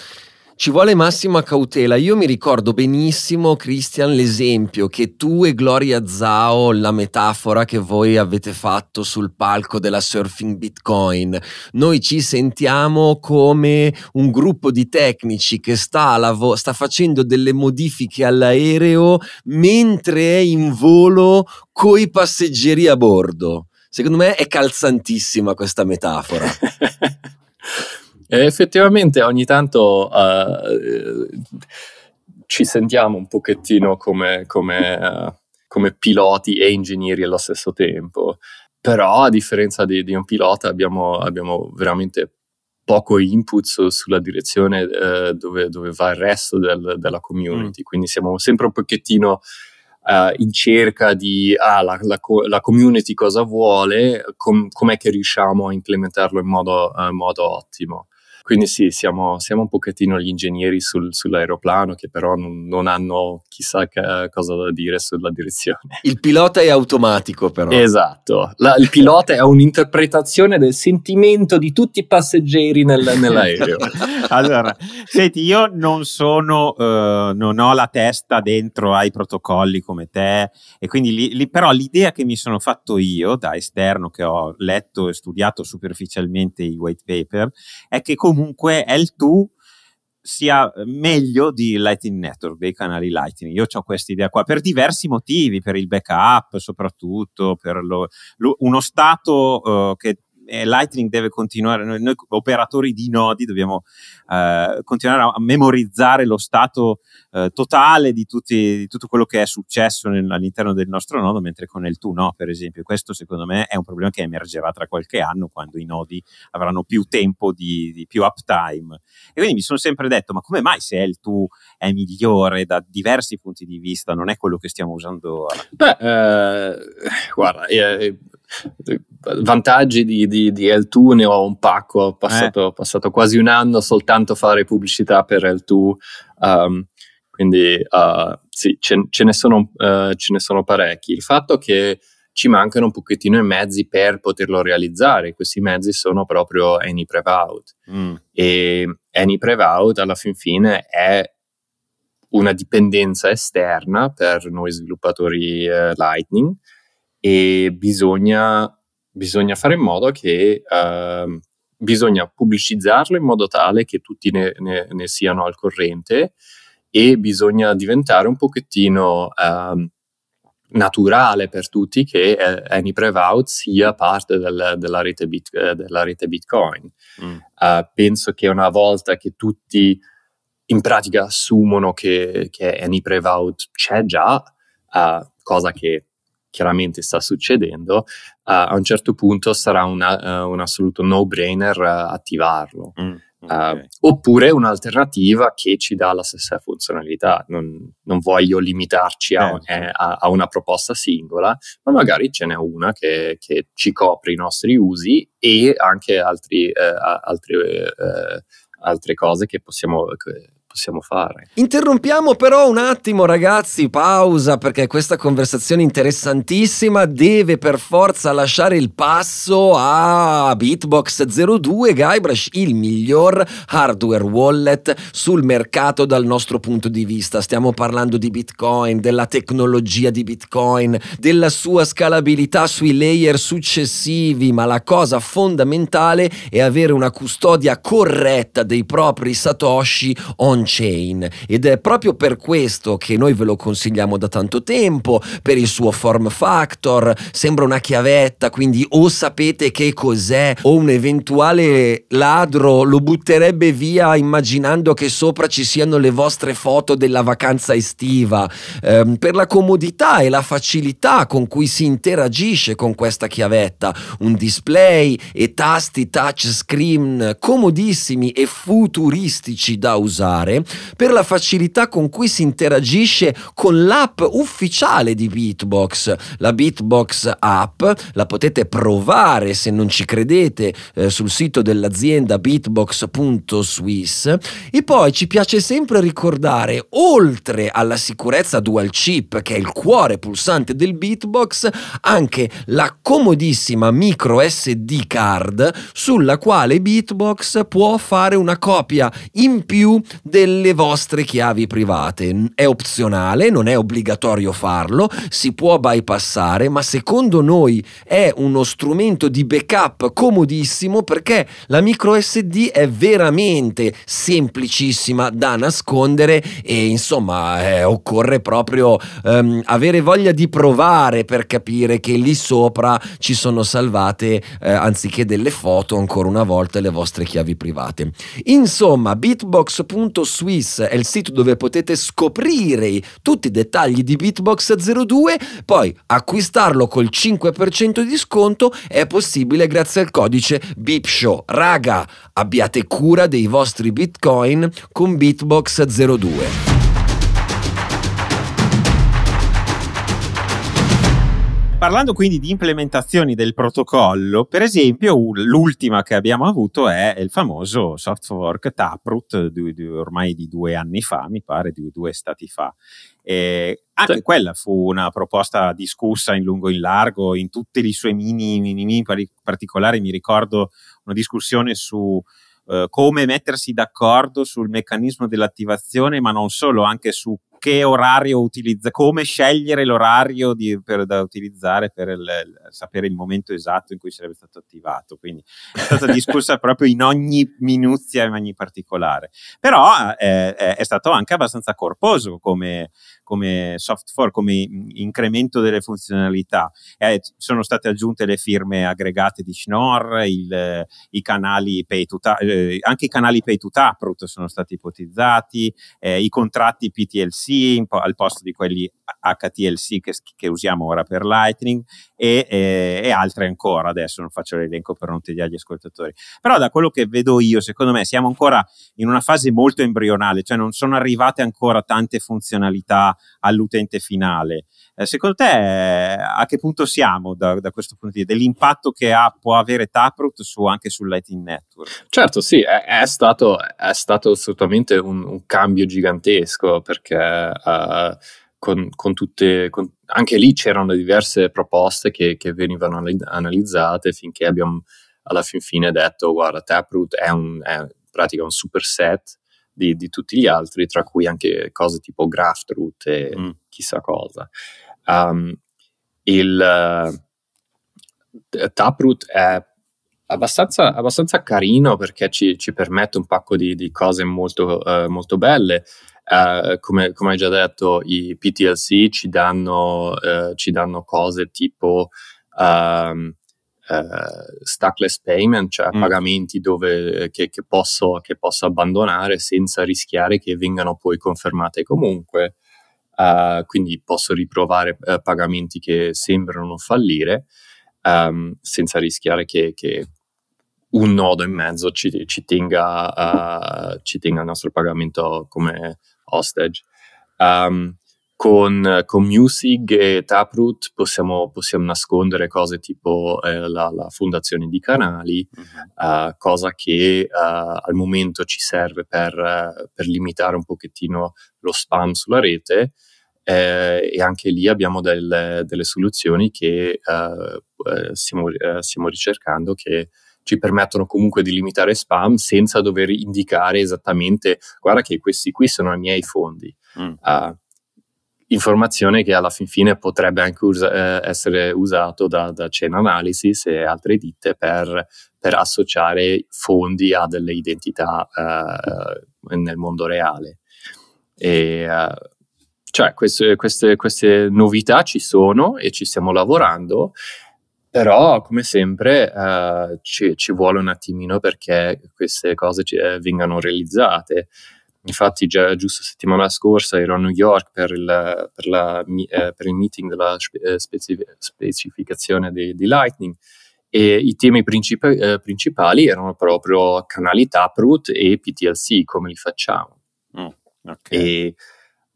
ci vuole massima cautela. Io mi ricordo benissimo, Christian, l'esempio che tu e Gloria Zao, la metafora che voi avete fatto sul palco della Surfing Bitcoin. Noi ci sentiamo come un gruppo di tecnici che sta, lavo- sta facendo delle modifiche all'aereo mentre è in volo coi passeggeri a bordo. Secondo me è calzantissima questa metafora. E eh, effettivamente ogni tanto uh, ci sentiamo un pochettino come, come, uh, come piloti e ingegneri allo stesso tempo, però a differenza di, di un pilota abbiamo, abbiamo veramente poco input su, sulla direzione eh, dove, dove, va il resto del, della community, mm. quindi siamo sempre un pochettino eh, in cerca di ah, la, la, la, community cosa vuole, com, com'è che riusciamo a implementarlo in modo, eh, modo ottimo. Quindi sì, siamo, siamo, un pochettino gli ingegneri sul, sull'aeroplano che però non, non hanno chissà che, cosa da dire sulla direzione. Il pilota è automatico però. Esatto, La, il pilota è un'interpretazione del sentimento di tutti i passeggeri nel, nell'aereo. allora, senti, io non sono, eh, non ho la testa dentro ai protocolli come te e quindi li, li, però l'idea che mi sono fatto io da esterno che ho letto e studiato superficialmente i white paper è che comunque comunque L2 sia meglio di Lightning Network, dei canali Lightning. Io ho questa idea qua per diversi motivi, per il backup soprattutto, per lo, lo, uno stato uh, che Lightning deve continuare, noi, noi, operatori di nodi dobbiamo eh, continuare a, memorizzare lo stato eh, totale di, tutti, di, tutto quello che è successo nel, all'interno del nostro nodo, mentre con il tu no, per esempio. Questo secondo me è un problema che emergerà tra qualche anno quando i nodi avranno più tempo di, di più uptime. E quindi mi sono sempre detto, ma come mai se è il tu è migliore da diversi punti di vista, non è quello che stiamo usando? Alla... Beh, eh, guarda, eh, vantaggi di, di, di L2 ne ho un pacco, ho passato, eh. ho passato quasi un anno soltanto a fare pubblicità per L2, um, ehm, quindi uh, sì, ce, ce, ne sono, uh, ce, ne sono, parecchi. Il fatto che ci mancano un pochettino i mezzi per poterlo realizzare, questi mezzi sono proprio Any Prevout mm. e Any Prevout alla fin fine è una dipendenza esterna per noi sviluppatori eh, Lightning, e bisogna, bisogna fare in modo che uh, bisogna pubblicizzarlo in modo tale che tutti ne, ne, ne, siano al corrente e bisogna diventare un pochettino uh, naturale per tutti che uh, eh, Any sia parte del, della, rete bit, eh, della, rete Bitcoin. Mm. Eh, penso che una volta che tutti in pratica assumono che, che Any c'è già, cosa che chiaramente sta succedendo, uh, a un certo punto sarà una, uh, un assoluto no-brainer uh, attivarlo. Mm, mm ah, okay. oppure un'alternativa che ci dà la stessa funzionalità. Non, non voglio limitarci a, certo. eh. a, a, una proposta singola, ma magari ce n'è una che, che ci copre i nostri usi e anche altri, eh, altri, eh, altre cose che possiamo... Che, possiamo fare. Interrompiamo però un attimo ragazzi, pausa perché questa conversazione interessantissima deve per forza lasciare il passo a Bitbox 02 Guybrush, il miglior hardware wallet sul mercato dal nostro punto di vista. Stiamo parlando di Bitcoin, della tecnologia di Bitcoin, della sua scalabilità sui layer successivi, ma la cosa fondamentale è avere una custodia corretta dei propri satoshi ogni on-chain ed è proprio per questo che noi ve lo consigliamo da tanto tempo, per il suo form factor, sembra una chiavetta, quindi o sapete che cos'è o un eventuale ladro lo butterebbe via immaginando che sopra ci siano le vostre foto della vacanza estiva, eh, per la comodità e la facilità con cui si interagisce con questa chiavetta, un display e tasti touchscreen comodissimi e futuristici da usare particolare per la facilità con cui si interagisce con l'app ufficiale di Beatbox, la Beatbox app, la potete provare se non ci credete eh, sul sito dell'azienda beatbox.swiss e poi ci piace sempre ricordare oltre alla sicurezza dual chip che è il cuore pulsante del Beatbox anche la comodissima micro SD card sulla quale Beatbox può fare una copia in più del delle vostre chiavi private. È opzionale, non è obbligatorio farlo, si può bypassare, ma secondo noi è uno strumento di backup comodissimo perché la micro SD è veramente semplicissima da nascondere e insomma eh, occorre proprio ehm, avere voglia di provare per capire che lì sopra ci sono salvate eh, anziché delle foto ancora una volta le vostre chiavi private. Insomma, beatbox.com Swiss è il sito dove potete scoprire tutti i dettagli di Beatbox 02, poi acquistarlo col 5% di sconto è possibile grazie al codice BIPSHOW. Raga, abbiate cura dei vostri bitcoin con Beatbox 02. Parlando quindi di implementazioni del protocollo, per esempio l'ultima che abbiamo avuto è il famoso softwork Taproot di, di, ormai di due anni fa, mi pare, di due stati fa. E anche sì. quella fu una proposta discussa in lungo e in largo, in tutti i suoi mini, mini, mini particolari. Mi ricordo una discussione su eh, come mettersi d'accordo sul meccanismo dell'attivazione, ma non solo, anche su che orario utilizza, come scegliere l'orario di, per, da utilizzare per il, sapere il momento esatto in cui sarebbe stato attivato. Quindi è stata discussa proprio in ogni minuzia, in ogni particolare. Però eh, è stato anche abbastanza corposo come, come software, come incremento delle funzionalità. Eh, sono state aggiunte le firme aggregate di Schnorr, il, i canali pay to ta- eh, anche i canali pay to tap sono stati ipotizzati, eh, i contratti PTLC TLC al posto di quelli HTLC che, che usiamo ora per Lightning e, e, e altre ancora. Adesso non faccio l'elenco per non tediare gli ascoltatori. Però da quello che vedo io, secondo me siamo ancora in una fase molto embrionale, cioè non sono arrivate ancora tante funzionalità all'utente finale. Eh, secondo te a che punto siamo da, da, questo punto di vista? Dell'impatto che ha, può avere Taproot su, anche sul Lightning Network? Certo, sì, è, è, stato, è stato, assolutamente un, un, cambio gigantesco perché... Uh, con, con, tutte, con, anche lì c'erano diverse proposte che, che, venivano analizzate finché abbiamo alla fin fine detto guarda Taproot è, un, è in pratica un superset di, di, tutti gli altri tra cui anche cose tipo Graftroot e mm. chissà cosa Um, il uh, Taproot è abbastanza, abbastanza carino perché ci, ci, permette un pacco di, di cose molto, uh, molto belle. Uh, come, come, hai già detto, i PTLC ci danno, ci danno cose tipo um, stackless payment, cioè mm. pagamenti dove, che, che, posso, che, posso, abbandonare senza rischiare che vengano poi confermate comunque uh, quindi posso riprovare uh, pagamenti che sembrano fallire um, senza rischiare che, che, un nodo in mezzo ci, ci, tenga, uh, ci, tenga, il nostro pagamento come hostage. Um, con, con, Musig e Taproot possiamo, possiamo nascondere cose tipo eh, la, la, fondazione di canali, mm-hmm. uh, cosa che uh, al momento ci serve per, uh, per, limitare un pochettino lo spam sulla rete, eh, e anche lì abbiamo del, delle soluzioni che eh, eh stiamo, eh, stiamo, ricercando che ci permettono comunque di limitare spam senza dover indicare esattamente guarda che questi qui sono i miei fondi. Mm. Uh, informazione che alla fin fine potrebbe anche usa- eh, essere usato da, da Chain Analysis e altre ditte per, per associare fondi a delle identità uh, nel mondo reale. E, uh, cioè queste, queste, queste novità ci sono e ci stiamo lavorando, però come sempre eh, ci, ci, vuole un attimino perché queste cose ci, eh, vengano realizzate. Infatti già giusto settimana scorsa ero a New York per il, per la, eh, per il meeting della eh, specif- specificazione di, di, Lightning e i temi princip- eh, principali erano proprio canali Taproot e PTLC, come li facciamo. Mm, okay. e,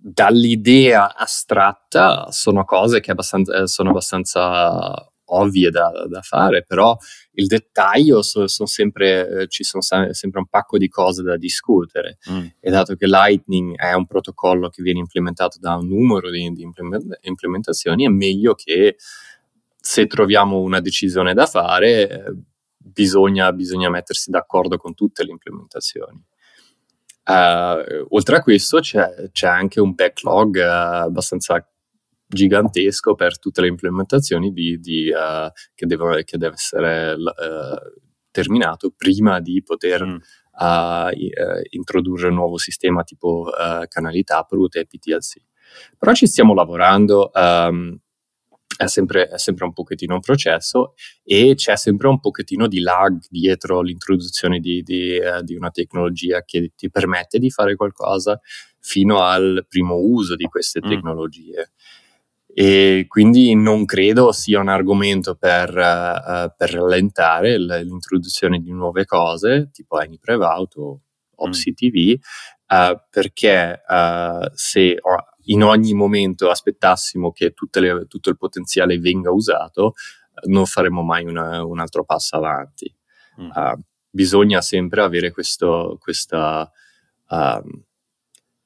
dall'idea astratta sono cose che abbastanza, eh, sono abbastanza ovvie da, da, fare, però il dettaglio so, sono sempre, eh, ci sono sempre un pacco di cose da discutere. Mm. E dato che Lightning è un protocollo che viene implementato da un numero di, di implementazioni, è meglio che se troviamo una decisione da fare, eh, bisogna, bisogna mettersi d'accordo con tutte le implementazioni. Uh, oltre a questo c'è, c'è anche un backlog uh, abbastanza gigantesco per tutte le implementazioni di, di, uh, che, devono, che, deve essere terminato prima di poter mm. introdurre un nuovo sistema tipo canali Taproot e PTLC. Però ci stiamo lavorando, um, è sempre, è sempre, un pochettino un processo e c'è sempre un pochettino di lag dietro l'introduzione di, di, eh, di una tecnologia che ti permette di fare qualcosa fino al primo uso di queste mm. tecnologie. Mm. E quindi non credo sia un argomento per, uh, per rallentare l'introduzione di nuove cose tipo AnyPrev o OpsiTV, mm. uh, perché uh, se in ogni momento aspettassimo che le, tutto il potenziale venga usato, non faremmo mai una, un altro passo avanti. Mm. Uh, bisogna sempre avere questo, questa, uh,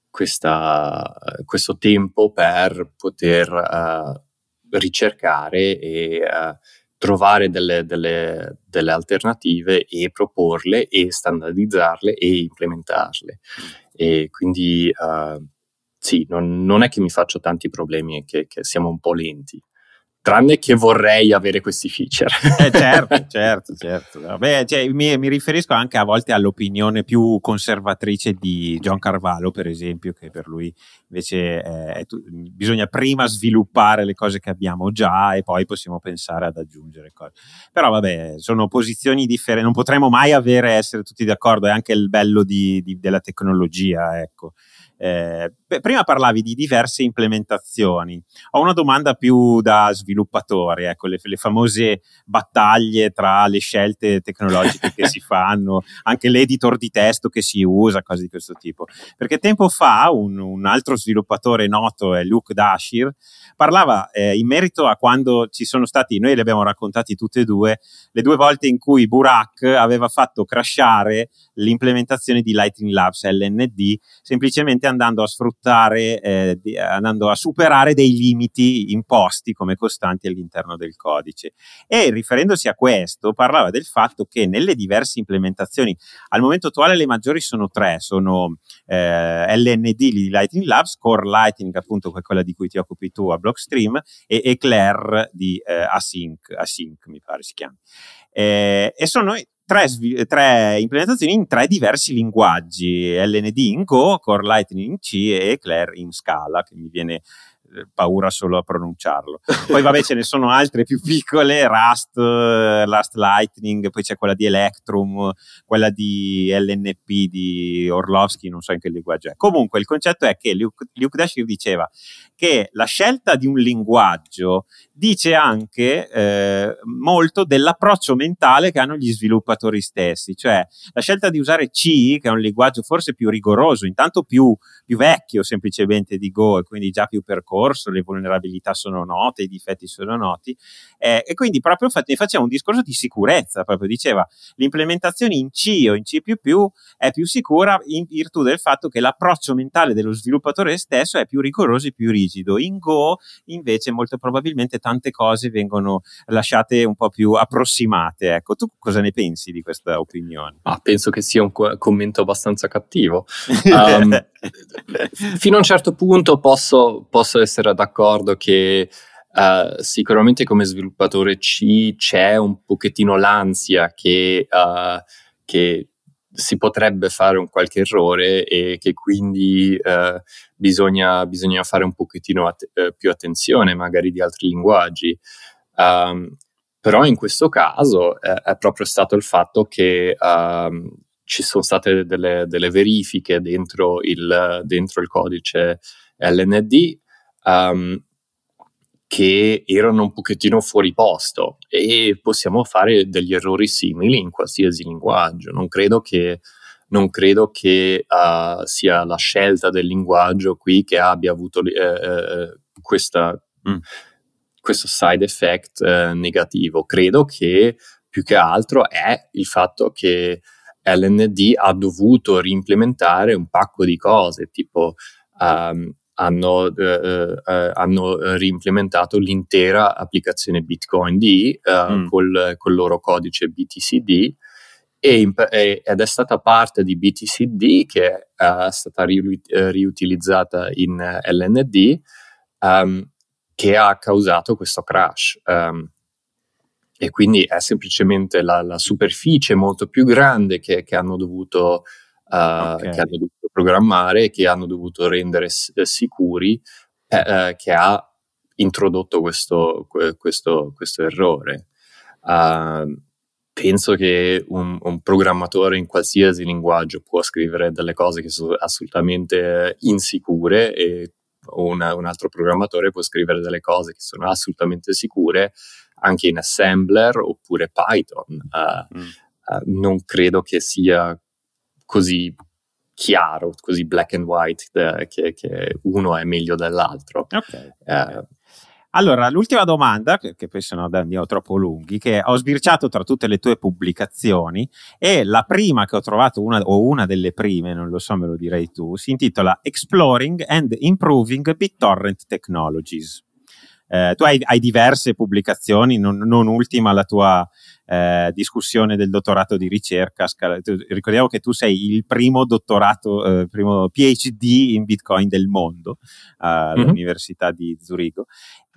questa, questo tempo per poter uh, ricercare e eh, trovare delle, delle, delle, alternative e proporle e standardizzarle e implementarle. Mm. E quindi ehm, sì, non, non, è che mi faccio tanti problemi e che, che, siamo un po' lenti, tranne che vorrei avere questi feature. eh, certo, certo, certo. Vabbè, cioè, mi, mi, riferisco anche a volte all'opinione più conservatrice di John Carvalho, per esempio, che per lui invece eh, tu, bisogna prima sviluppare le cose che abbiamo già e poi possiamo pensare ad aggiungere cose. Però vabbè, sono posizioni differenti, non potremo mai avere, essere tutti d'accordo, è anche il bello di, di, della tecnologia, ecco. Eh, Beh, prima parlavi di diverse implementazioni. Ho una domanda più da sviluppatore, ecco, le, le famose battaglie tra le scelte tecnologiche che si fanno, anche l'editor di testo che si usa, cose di questo tipo. Perché tempo fa un, un altro sviluppatore noto è Luke Dashir, parlava eh, in merito a quando ci sono stati, noi li abbiamo raccontati tutte e due, le due volte in cui Burak aveva fatto crashare l'implementazione di Lightning Labs LND semplicemente andando a sfruttare sfruttare, eh, di, eh, andando a superare dei limiti imposti come costanti all'interno del codice. E riferendosi a questo, parlava del fatto che nelle diverse implementazioni, al momento attuale le maggiori sono tre, sono eh, LND di Lightning Labs, Core Lightning appunto quella di cui ti occupi tu a Blockstream e Eclair di eh, Async, Async mi pare si chiami. Eh, e sono tre, tre, implementazioni in tre diversi linguaggi, LND in Go, Core Lightning in C e Eclair in Scala, che mi viene eh, paura solo a pronunciarlo. Poi vabbè ce ne sono altre più piccole, Rust, eh, Last Lightning, poi c'è quella di Electrum, quella di LNP di Orlovsky, non so in che linguaggio è. Comunque il concetto è che Luke, Luke Dashir diceva che la scelta di un linguaggio dice anche eh, molto dell'approccio mentale che hanno gli sviluppatori stessi, cioè la scelta di usare C, che è un linguaggio forse più rigoroso, intanto più, più vecchio semplicemente di Go e quindi già più percorso, corso, le vulnerabilità sono note, i difetti sono noti eh, e quindi proprio ne faceva un discorso di sicurezza, proprio diceva l'implementazione in C o in C++ è più sicura in virtù del fatto che l'approccio mentale dello sviluppatore stesso è più rigoroso e più rigido. In Go invece molto probabilmente tante cose vengono lasciate un po' più approssimate. Ecco, tu cosa ne pensi di questa opinione? Ah, penso che sia un commento abbastanza cattivo. Um, fino a un certo punto posso, posso essere d'accordo che uh, sicuramente come sviluppatore C c'è un pochettino l'ansia che, uh, che si potrebbe fare un qualche errore e che quindi uh, bisogna, bisogna, fare un pochettino at- più attenzione magari di altri linguaggi. Um, però in questo caso è, è proprio stato il fatto che, uh, ci sono state delle, delle verifiche dentro il, dentro il, codice LND um, ehm, che erano un pochettino fuori posto e possiamo fare degli errori simili in qualsiasi linguaggio. Non credo che, non credo che uh, sia la scelta del linguaggio qui che abbia avuto eh, eh, questa, mm. questo side effect eh, negativo. Credo che più che altro è il fatto che LND ha dovuto reimplementare un pacco di cose, tipo um, hanno, eh, eh, eh, hanno, rimplementato l'intera applicazione Bitcoin D eh, mm. col, col, loro codice BTCD e in, ed è stata parte di BTCD che è eh, stata ri, eh, riutilizzata in LND um, ehm, che ha causato questo crash. Um, e quindi è semplicemente la, la superficie molto più grande che, che, hanno dovuto, uh, okay. che, hanno dovuto, programmare, che hanno dovuto rendere eh, sicuri, eh, eh, che ha introdotto questo, questo, questo errore. Uh, penso che un, un, programmatore in qualsiasi linguaggio può scrivere delle cose che sono assolutamente insicure e una, un altro programmatore può scrivere delle cose che sono assolutamente sicure anche in Assembler oppure Python. Uh, mm. uh, non credo che sia così chiaro, così black and white, de, eh, che, che, uno è meglio dell'altro. Okay. Uh, allora, l'ultima domanda, che poi sono andiamo troppo lunghi, che ho sbirciato tra tutte le tue pubblicazioni e la prima che ho trovato, una, o una delle prime, non lo so, me lo direi tu, si intitola Exploring and Improving BitTorrent Technologies. Eh, tu hai, hai, diverse pubblicazioni, non, non ultima la tua eh, discussione del dottorato di ricerca. Ricordiamo che tu sei il primo dottorato, eh, primo PhD in Bitcoin del mondo eh, mhm. all'Università mm-hmm. di Zurigo.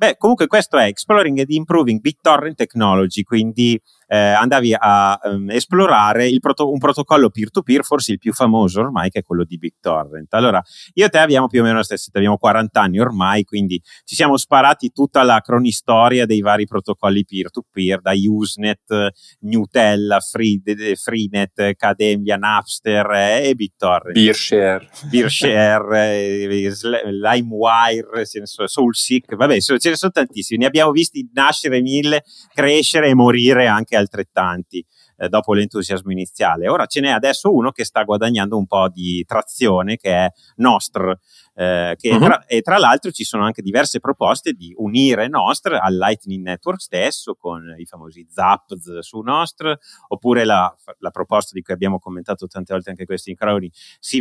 Beh, comunque questo è Exploring and Improving BitTorrent Technology, quindi eh, andavi a um, esplorare proto- un protocollo peer-to-peer, forse il più famoso ormai, che è quello di BitTorrent. Allora, io e te abbiamo più o meno la stessa età, abbiamo 40 anni ormai, quindi ci siamo sparati tutta la cronistoria dei vari protocolli peer-to-peer, da Usenet, Nutella, Free, Freenet, Cademia, Napster eh, e BitTorrent. Beershare. Beershare, eh, Sl- LimeWire, SoulSeek, vabbè, c'è ne sono tantissimi, ne abbiamo visti nascere mille, crescere e morire anche altrettanti eh, dopo l'entusiasmo iniziale. Ora ce n'è adesso uno che sta guadagnando un po' di trazione, che è Nostr, eh, che uh-huh. tra, e tra l'altro ci sono anche diverse proposte di unire Nostr al Lightning Network stesso con i famosi Zapz su Nostr, oppure la, la, proposta di cui abbiamo commentato tante volte anche questi in crowding,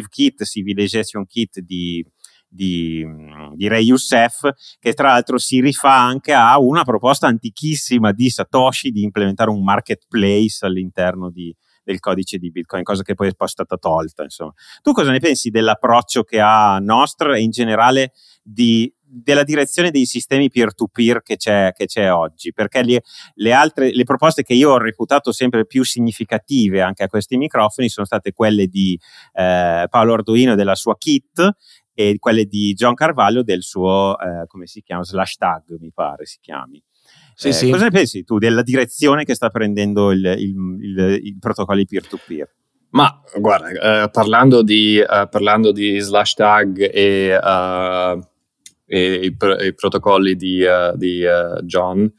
Kit, Civilization Kit di di, di Ray Youssef, che tra l'altro si rifà anche a una proposta antichissima di Satoshi di implementare un marketplace all'interno di, del codice di Bitcoin, cosa che poi è stata tolta. Insomma. Tu cosa ne pensi dell'approccio che ha Nostra e in generale di, della direzione dei sistemi peer-to-peer che c'è, che c'è oggi? Perché le, le, altre, le proposte che io ho reputato sempre più significative anche a questi microfoni sono state quelle di eh, Paolo Arduino e della sua kit e quelle di John Carvalho del suo, eh, come si chiama, slash tag, mi pare si chiami. Sì, eh, sì. Cosa ne pensi tu della direzione che sta prendendo il, il, il, i protocolli peer-to-peer? Ma guarda, eh, parlando, di, eh, parlando, di, slash tag e, eh, e i, pro, i, protocolli di, eh, di John,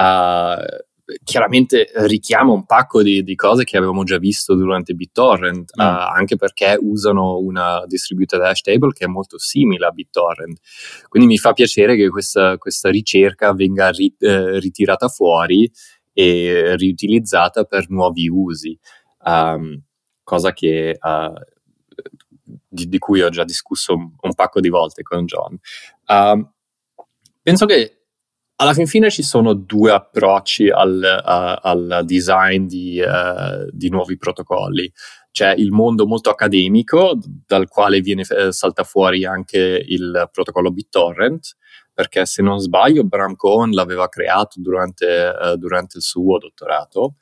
Uh, chiaramente richiama un pacco di, di, cose che avevamo già visto durante BitTorrent, mm. eh, anche perché usano una distributed hash table che è molto simile a BitTorrent. Quindi mi fa piacere che questa, questa ricerca venga ri, eh, ritirata fuori e riutilizzata per nuovi usi, um, cosa che, uh, di, di, cui ho già discusso un, un, pacco di volte con John. Um, penso che alla fin fine ci sono due approcci al, a, al design di, uh, di, nuovi protocolli. C'è il mondo molto accademico, dal quale viene, eh, salta fuori anche il protocollo BitTorrent, perché se non sbaglio Bram Cohen l'aveva creato durante, uh, durante il suo dottorato.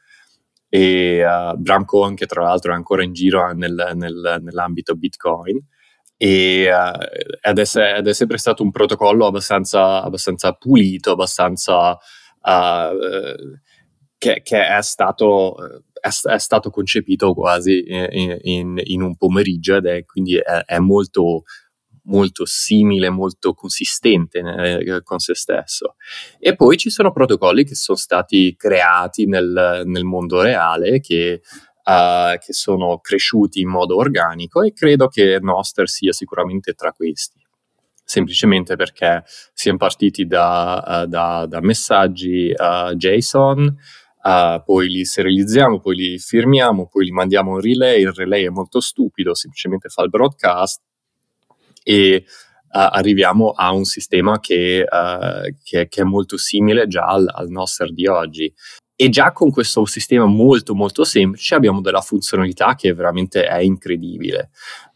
E uh, Bram Cohen, che tra l'altro è ancora in giro nel, nel, nell'ambito Bitcoin, e uh, ed, è, ed, è, sempre stato un protocollo abbastanza, abbastanza pulito, abbastanza... Uh, che, che è, stato, è, stato, concepito quasi in, in, in, un pomeriggio ed è quindi è, è molto molto simile, molto consistente nel, eh, con se stesso. E poi ci sono protocolli che sono stati creati nel, nel mondo reale che eh, che sono cresciuti in modo organico e credo che Noster sia sicuramente tra questi semplicemente perché siamo partiti da, uh, da, da messaggi uh, JSON, uh, poi li serializziamo, poi li firmiamo, poi li mandiamo in relay, il relay è molto stupido, semplicemente fa il broadcast e eh, arriviamo a un sistema che, che, che, è molto simile già al, al nostro di oggi. E già con questo sistema molto molto semplice abbiamo della funzionalità che veramente è incredibile,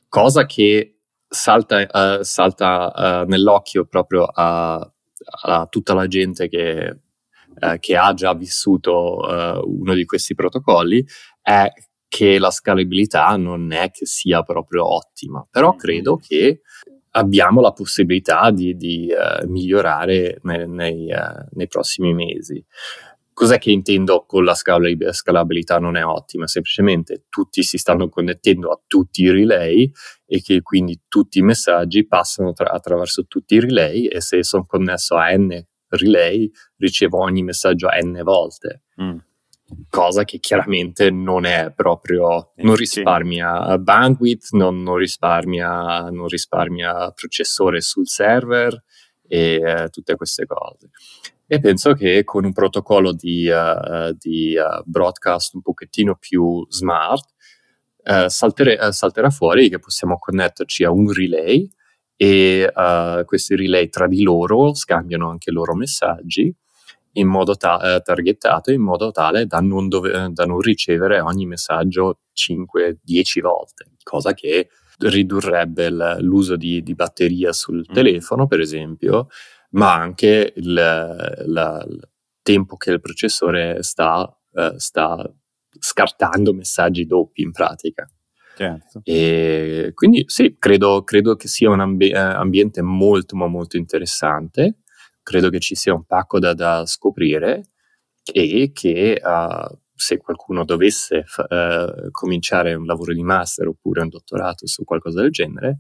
cosa che salta, uh, salta uh, nell'occhio proprio a, a, tutta la gente che, uh, che ha già vissuto uno di questi protocolli è che la scalabilità non è che sia proprio ottima, però mm-hmm. credo che abbiamo la possibilità di, di migliorare nei, nei, nei prossimi mesi. Cos'è che intendo con la scalab- scalabilità non è ottima? Semplicemente tutti si stanno connettendo a tutti i relay e che quindi tutti i messaggi passano tra- attraverso tutti i relay e se sono connesso a n relay ricevo ogni messaggio n volte. Mm cosa che chiaramente non è proprio, eh, non risparmia bandwidth, non, non, risparmia, non risparmia, processore sul server e eh, tutte queste cose e penso che con un protocollo di, uh, di uh, broadcast un pochettino più smart uh, saltere, salterà fuori che possiamo connetterci a un relay e questi relay tra di loro scambiano anche i loro messaggi in modo ta- targettato in modo tale da non, dove- da non ricevere ogni messaggio 5-10 volte, cosa che ridurrebbe l- l'uso di, di batteria sul mm. telefono, per esempio, ma anche il, la, il tempo che il processore sta, uh, sta scartando messaggi doppi in pratica. Certo. E quindi sì, credo, credo che sia un ambi- eh, ambiente molto ma molto interessante, credo che ci sia un pacco da, da scoprire e che uh, se qualcuno dovesse f- uh, cominciare un lavoro di master oppure un dottorato su qualcosa del genere,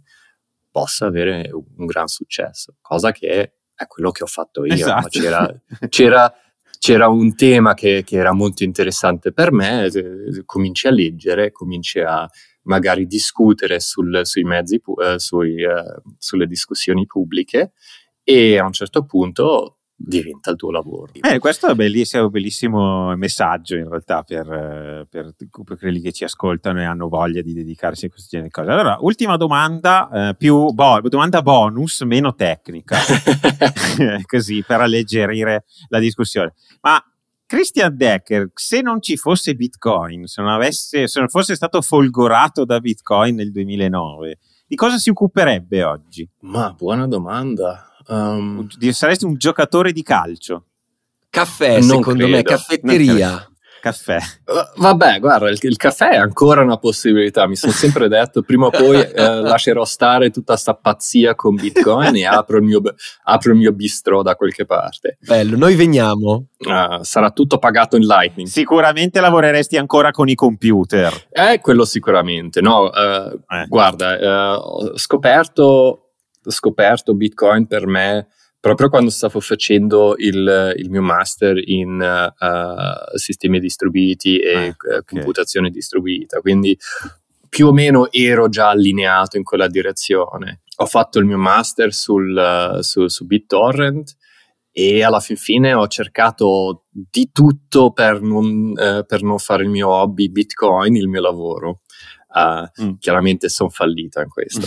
possa avere un gran successo, cosa che è quello che ho fatto io. Esatto. No? C'era, c'era, c'era, un tema che, che, era molto interessante per me, eh, cominci a leggere, cominci a magari discutere sul, sui mezzi, eh, sui, eh, sulle discussioni pubbliche e a un certo punto diventa il tuo lavoro. Eh, questo è un bellissimo, bellissimo messaggio in realtà per, per, per, quelli che ci ascoltano e hanno voglia di dedicarsi a questo genere di cose. Allora, ultima domanda, eh, più bo- domanda bonus, meno tecnica, così per alleggerire la discussione. Ma Christian Decker, se non ci fosse Bitcoin, se non, avesse, se non fosse stato folgorato da Bitcoin nel 2009, di cosa si occuperebbe oggi? Ma buona domanda Um, saresti un giocatore di calcio. Caffè, secondo credo. me, caffetteria. Caffè. Eh, vabbè, guarda, il, il, caffè è ancora una possibilità. Mi sono sempre detto, prima o poi eh, lascerò stare tutta sta pazzia con Bitcoin e apro il, mio, apro il mio bistro da qualche parte. Bello, noi veniamo. Uh, sarà tutto pagato in Lightning. Sicuramente lavoreresti ancora con i computer. Eh, quello sicuramente. No, uh, eh. guarda, uh, ho scoperto scoperto Bitcoin per me proprio quando stavo facendo il, il mio master in uh, sistemi distribuiti e ah, okay. computazione distribuita, quindi più o meno ero già allineato in quella direzione. Ho fatto il mio master sul, su, su BitTorrent e alla fin fine ho cercato di tutto per non, eh, per non, fare il mio hobby Bitcoin, il mio lavoro. Uh, mm. Chiaramente sono fallito in questo.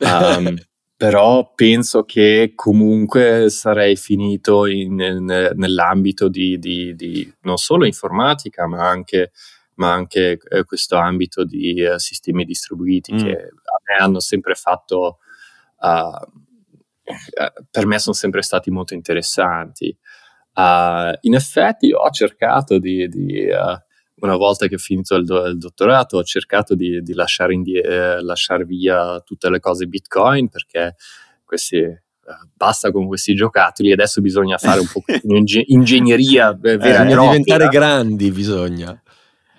um, però penso che comunque sarei finito in, in, nell'ambito di, di, di, non solo informatica, ma anche, ma anche eh, questo ambito di eh, sistemi distribuiti mm. che a me hanno sempre fatto, uh, per me sono sempre stati molto interessanti. Uh, in effetti ho cercato di, di uh, una volta che ho finito il, do- il dottorato ho cercato di, di lasciare, indie- eh, lasciare via tutte le cose Bitcoin perché questi eh, basta con questi giocattoli, adesso bisogna fare un po' di ingegneria eh, vera eh, diventare grandi bisogna.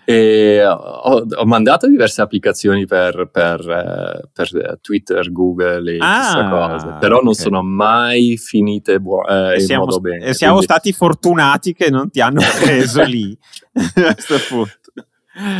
E ho, ho, mandato diverse applicazioni per, per, eh, per eh, Twitter, Google e ah, cosa, però okay. non sono mai finite buo- eh, siamo, modo bene. E siamo quindi... stati fortunati che non ti hanno preso lì a questo punto.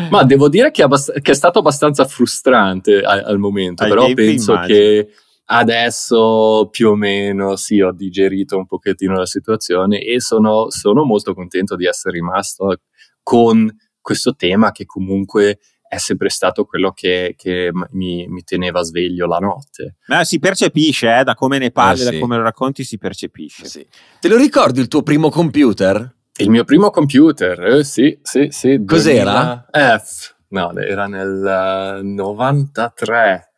Ma devo dire che, abbast- che è stato abbastanza frustrante a- al momento, Ai però penso immagini. che adesso più o meno sì, ho digerito un pochettino la situazione e sono, sono molto contento di essere rimasto con questo tema che comunque è sempre stato quello che, che mi, mi, teneva sveglio la notte. Ma si percepisce, eh, da come ne eh parli, eh sì. da come lo racconti, si percepisce. Eh sì. Te lo ricordi il tuo primo computer? Il mio primo computer, eh, sì, sì, sì. Cos'era? F. No, era nel 93.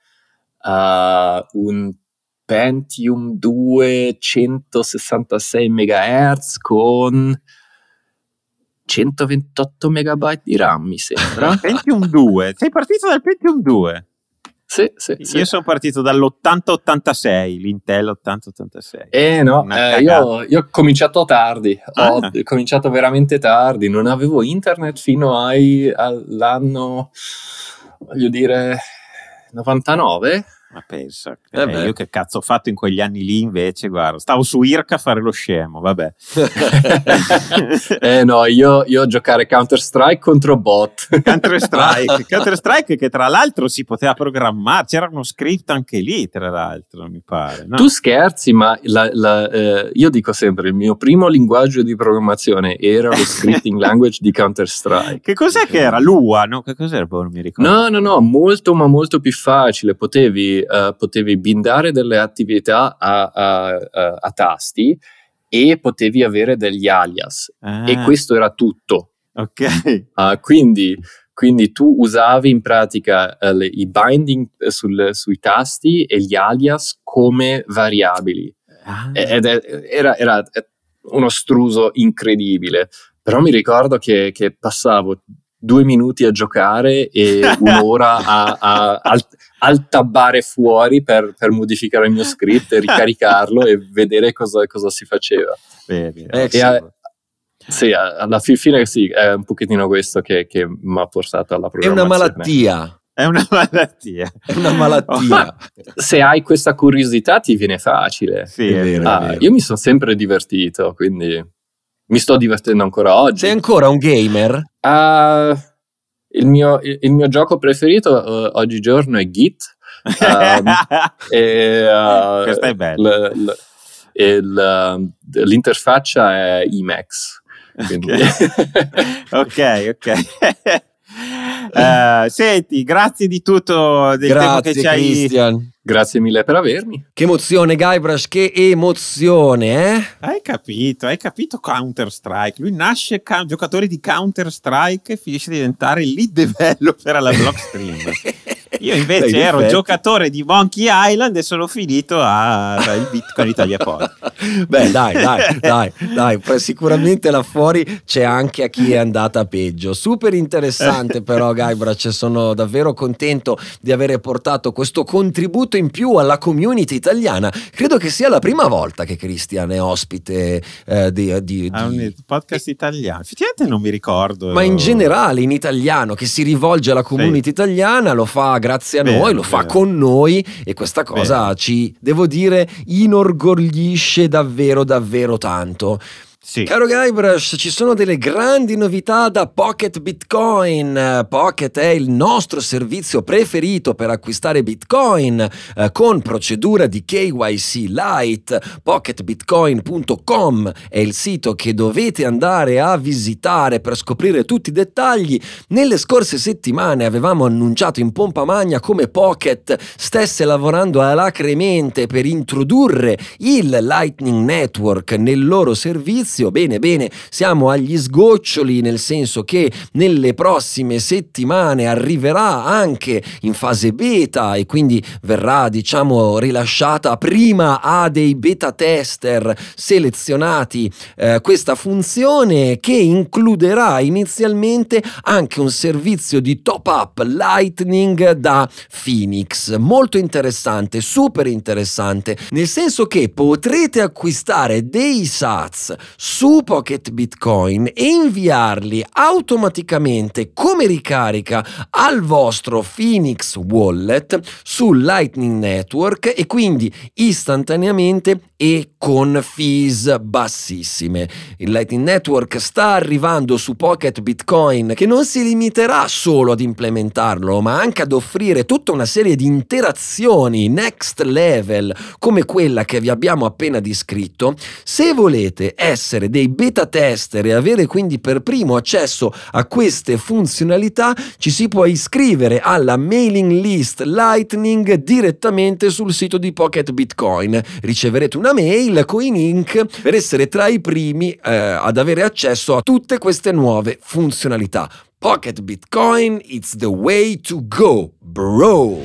Uh, eh, un Pentium 2 166 MHz con 128 megabyte di RAM, mi sembra. Pentium 2, sei partito dal Pentium 2. Sì, sì, sì. Io sono partito dall'8086, l'Intel 8086. Eh no, eh, io, io, ho cominciato tardi, ah. ho cominciato veramente tardi, non avevo internet fino ai, all'anno, voglio dire, 99, ma pensa, eh, eh io che cazzo ho fatto in quegli anni lì invece, guarda, stavo su Irca a fare lo scemo, vabbè. eh no, io, io giocare Counter-Strike contro bot. Counter-Strike, Counter-Strike che tra l'altro si poteva programmare, c'era uno script anche lì tra l'altro, mi pare. No? Tu scherzi, ma la, la, eh, io dico sempre, il mio primo linguaggio di programmazione era lo scripting language di Counter-Strike. Che cos'è che era? Lua, no? Che cos'era? Boh, non mi ricordo. No, no, no, molto ma molto più facile, potevi potevi, uh, potevi bindare delle attività a, a, a, a, tasti e potevi avere degli alias. Ah. E questo era tutto. Ok. Uh, quindi, quindi, tu usavi in pratica uh, le, i binding eh, sul, sui tasti e gli alias come variabili. Ah. Eh, ed è, era, era uno struso incredibile. Però mi ricordo che, che passavo due minuti a giocare e un'ora a, a, a, al, tabbare fuori per, per, modificare il mio script e ricaricarlo e vedere cosa, cosa si faceva. Bene, e, eh, sì, alla fine sì, è un pochettino questo che, che mi ha portato alla programmazione. È una malattia. È una malattia. È una malattia. se hai questa curiosità ti viene facile. Sì, è vero, ah, è vero. Io mi sono sempre divertito, quindi mi sto divertendo ancora oggi. Sei ancora un gamer? Uh, il, mio, il, mio, gioco preferito uh, oggigiorno è Git. Um, e, uh, Questa è bella. L, l, il, eh, l'interfaccia è Emacs. Okay. ok, ok. Eh, senti, grazie di tutto del grazie, che ci hai. Grazie mille per avermi. Che emozione, Guybrush, che emozione, eh? Hai capito, hai capito Counter-Strike. Lui nasce giocatore di Counter-Strike e finisce di diventare lead developer alla Blockstream. Io invece Dai, ero giocatore di Monkey Island e sono finito al Bitcoin Italia Poi. Beh, dai, dai, dai, dai, sicuramente là fuori c'è anche a chi è andata peggio. Super interessante però Guybrush, sono davvero contento di avere portato questo contributo in più alla community italiana. Credo che sia la prima volta che Cristian è ospite eh, di, di, di... podcast italiano. Effettivamente non mi ricordo. Ma in generale in italiano che si rivolge alla community sì. italiana lo fa grazie grazie a bene, noi, lo fa con noi e questa cosa bene. ci, devo dire, inorgoglisce davvero, davvero tanto. Sì. Caro Guybrush, ci sono delle grandi novità da Pocket Bitcoin. Pocket è il nostro servizio preferito per acquistare Bitcoin eh, con procedura di KYC Lite. Pocketbitcoin.com è il sito che dovete andare a visitare per scoprire tutti i dettagli. Nelle scorse settimane avevamo annunciato in pompa magna come Pocket stesse lavorando alacremente per introdurre il Lightning Network nel loro servizio spazio. Bene, bene, siamo agli sgoccioli nel senso che nelle prossime settimane arriverà anche in fase beta e quindi verrà, diciamo, rilasciata prima a dei beta tester selezionati eh, questa funzione che includerà inizialmente anche un servizio di top up Lightning da Phoenix. Molto interessante, super interessante, nel senso che potrete acquistare dei sats su Pocket Bitcoin e inviarli automaticamente come ricarica al vostro Phoenix Wallet su Lightning Network e quindi istantaneamente e con fees bassissime. Il Lightning Network sta arrivando su Pocket Bitcoin che non si limiterà solo ad implementarlo ma anche ad offrire tutta una serie di interazioni next level come quella che vi abbiamo appena descritto se volete essere essere dei beta tester e avere quindi per primo accesso a queste funzionalità, ci si può iscrivere alla mailing list Lightning direttamente sul sito di Pocket Bitcoin. Riceverete una mail con i link per essere tra i primi eh, ad avere accesso a tutte queste nuove funzionalità. Pocket Bitcoin, it's the way to go, bro!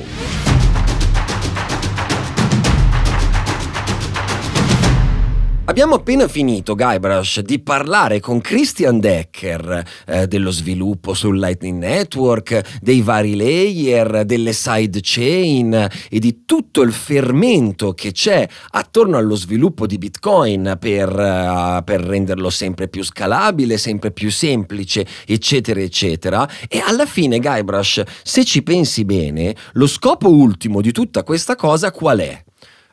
Abbiamo appena finito, Guybrush, di parlare con Christian Decker eh, dello sviluppo sul Lightning Network, dei vari layer, delle sidechain e di tutto il fermento che c'è attorno allo sviluppo di Bitcoin per, uh, per renderlo sempre più scalabile, sempre più semplice, eccetera, eccetera. E alla fine, Guybrush, se ci pensi bene, lo scopo ultimo di tutta questa cosa qual è?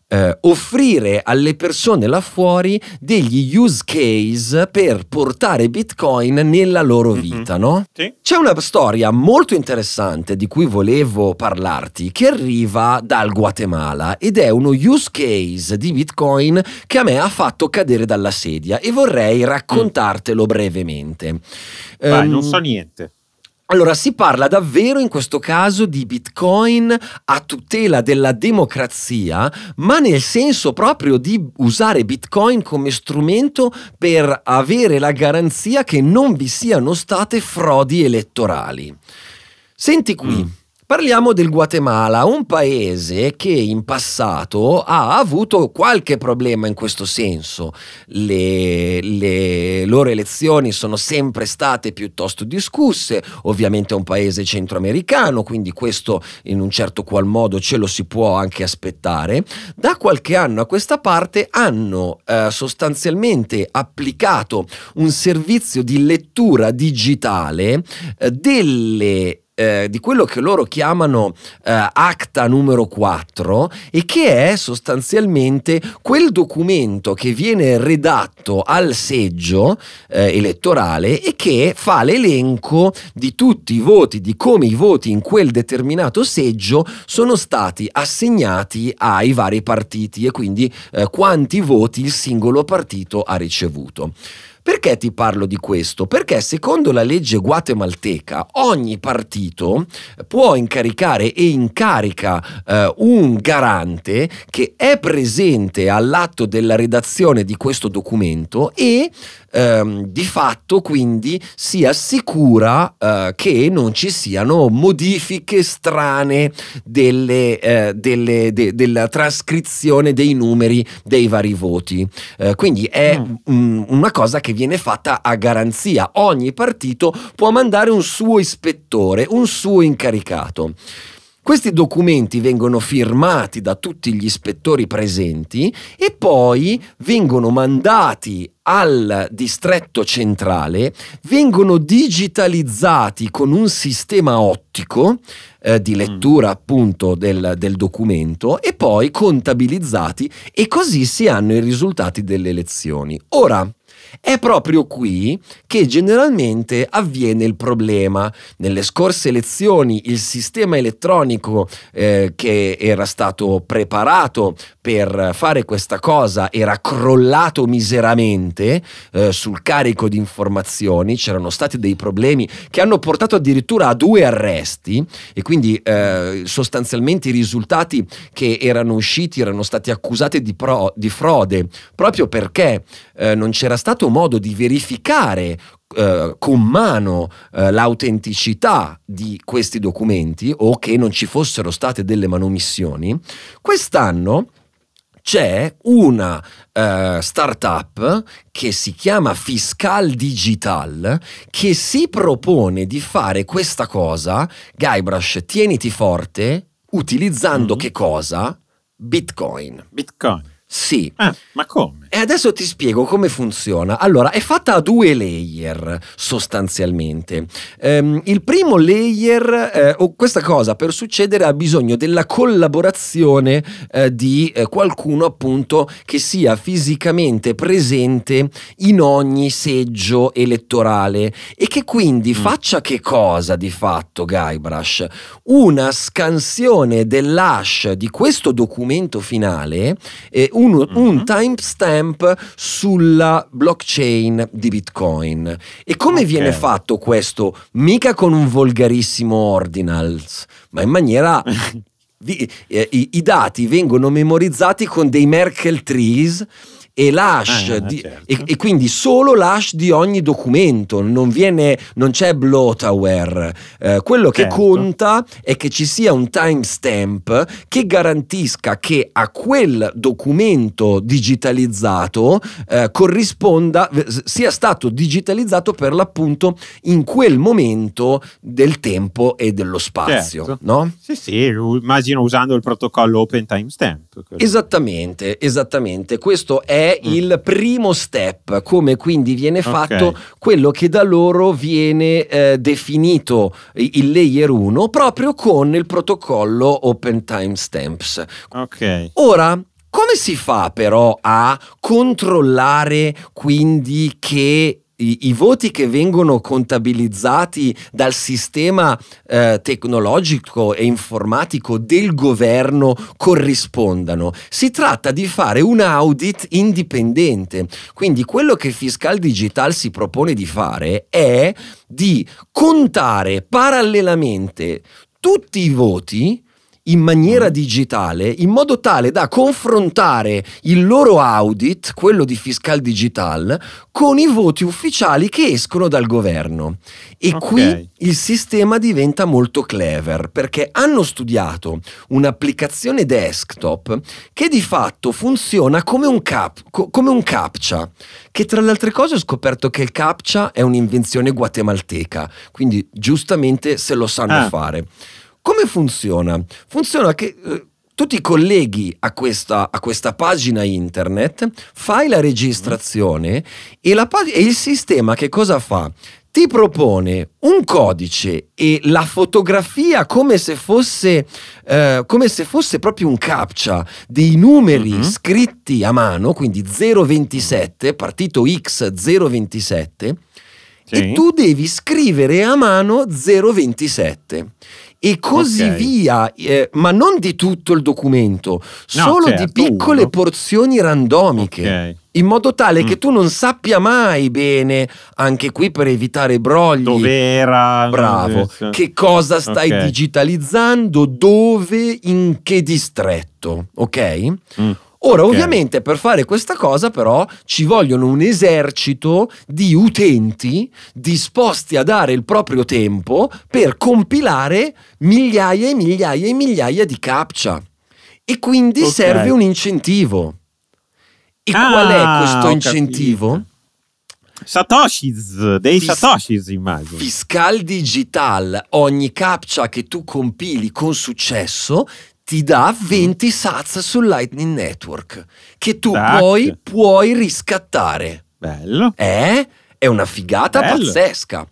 eh, offrire alle persone là fuori degli use case per portare Bitcoin nella loro mhm. vita, mm -hmm. no? Sì. C'è una storia molto interessante di cui volevo parlarti che arriva dal Guatemala ed è uno use case di Bitcoin che a me ha fatto cadere dalla sedia e vorrei mm. raccontartelo mm. brevemente. Vai, um, non ehm, so niente. Allora, si parla davvero in questo caso di Bitcoin a tutela della democrazia, ma nel senso proprio di usare Bitcoin come strumento per avere la garanzia che non vi siano state frodi elettorali. Senti qui. Mm. Parliamo del Guatemala, un paese che in passato ha avuto qualche problema in questo senso. Le, le loro elezioni sono sempre state piuttosto discusse, ovviamente è un paese centroamericano, quindi questo in un certo qual modo ce lo si può anche aspettare. Da qualche anno a questa parte hanno eh, sostanzialmente applicato un servizio di lettura digitale eh, delle eh, di quello che loro chiamano eh, Acta numero 4 e che è sostanzialmente quel documento che viene redatto al seggio eh, elettorale e che fa l'elenco di tutti i voti, di come i voti in quel determinato seggio sono stati assegnati ai vari partiti e quindi eh, quanti voti il singolo partito ha ricevuto. Perché ti parlo di questo? Perché secondo la legge guatemalteca ogni partito può incaricare e incarica eh, un garante che è presente all'atto della redazione di questo documento e ehm, di fatto quindi si assicura eh, che non ci siano modifiche strane delle, eh, delle, de, della trascrizione dei numeri dei vari voti. Eh, quindi è mm. mh, una cosa che viene fatta a garanzia. Ogni partito può mandare un suo ispettore, un suo incaricato. Questi documenti vengono firmati da tutti gli ispettori presenti e poi vengono mandati al distretto centrale vengono digitalizzati con un sistema ottico eh, di mm. lettura appunto del, del, documento e poi contabilizzati e così si hanno i risultati delle elezioni. Ora, è proprio qui che generalmente avviene il problema. Nelle scorse elezioni il sistema elettronico eh, che era stato preparato per fare questa cosa era crollato miseramente eh, sul carico di informazioni, c'erano stati dei problemi che hanno portato addirittura a due arresti e quindi eh, sostanzialmente i risultati che erano usciti erano stati accusati di, pro, di frode proprio perché eh, non c'era stato modo di verificare eh, con mano eh, l'autenticità di questi documenti o che non ci fossero state delle manomissioni, quest'anno c'è una eh, startup che si chiama Fiscal Digital che si propone di fare questa cosa, Guybrush, tieniti forte, utilizzando mm -hmm. che cosa? Bitcoin. Bitcoin. Sì. Ah, ma come? E adesso ti spiego come funziona. Allora, è fatta a due layer sostanzialmente. Ehm, il primo layer, eh, o questa cosa per succedere ha bisogno della collaborazione eh, di eh, qualcuno appunto che sia fisicamente presente in ogni seggio elettorale e che quindi mm. faccia che cosa di fatto Guybrush? Una scansione dell'hash di questo documento finale eh, un, mm-hmm. un mhm. timestamp sulla blockchain di Bitcoin. E come okay. viene fatto questo? Mica con un volgarissimo ordinals, ma in maniera eh, I, i, dati vengono memorizzati con dei Merkle trees e l'hash, ah, di, certo. e, e, quindi solo l'hash di ogni documento, non, viene, non c'è bloatware. Eh, quello certo. che conta è che ci sia un timestamp che garantisca che a quel documento digitalizzato eh, corrisponda, sia stato digitalizzato per l'appunto in quel momento del tempo e dello spazio. Certo. No? Sì, sì, immagino usando il protocollo Open Timestamp. Esattamente, esattamente. Questo è Mm. il primo step, come quindi viene fatto okay. quello che da loro viene eh, definito il layer 1 proprio con il protocollo Open Timestamps. Ok. Ora come si fa però a controllare quindi che i, i, voti che vengono contabilizzati dal sistema eh, tecnologico e informatico del governo corrispondano. Si tratta di fare un audit indipendente. Quindi quello che Fiscal Digital si propone di fare è di contare parallelamente tutti i voti in maniera digitale in modo tale da confrontare il loro audit, quello di Fiscal Digital, con i voti ufficiali che escono dal governo. E okay. qui il sistema diventa molto clever perché hanno studiato un'applicazione desktop che di fatto funziona come un, cap, co, come un captcha, che tra le altre cose ho scoperto che il captcha è un'invenzione guatemalteca, quindi giustamente se lo sanno ah. fare. Come funziona? Funziona che... Eh, tu ti colleghi a questa, a questa, pagina internet, fai la registrazione e, la, e il sistema che cosa fa? ti propone un codice e la fotografia come se fosse, eh, come se fosse proprio un captcha dei numeri mm -hmm. scritti a mano, quindi 027, partito X 027, sì. e tu devi scrivere a mano 027 e così okay. via, eh, ma non di tutto il documento, no, solo certo, di piccole uno. porzioni randomiche. Okay in modo tale mm. che tu non sappia mai bene, anche qui per evitare brogli, dov'era, bravo, che cosa stai okay. digitalizzando, dove, in che distretto, ok? Mm. Ora, okay. ovviamente per fare questa cosa però ci vogliono un esercito di utenti disposti a dare il proprio tempo per compilare migliaia e migliaia e migliaia di captcha. E quindi okay. serve un incentivo. E ah, qual è questo incentivo? Satoshis, dei Fis- Satoshis immagino. Fiscal Digital, ogni captcha che tu compili con successo ti dà 20 mm. sats sul Lightning Network che tu Tac. poi puoi riscattare. Bello. Eh? È una figata bello. pazzesca.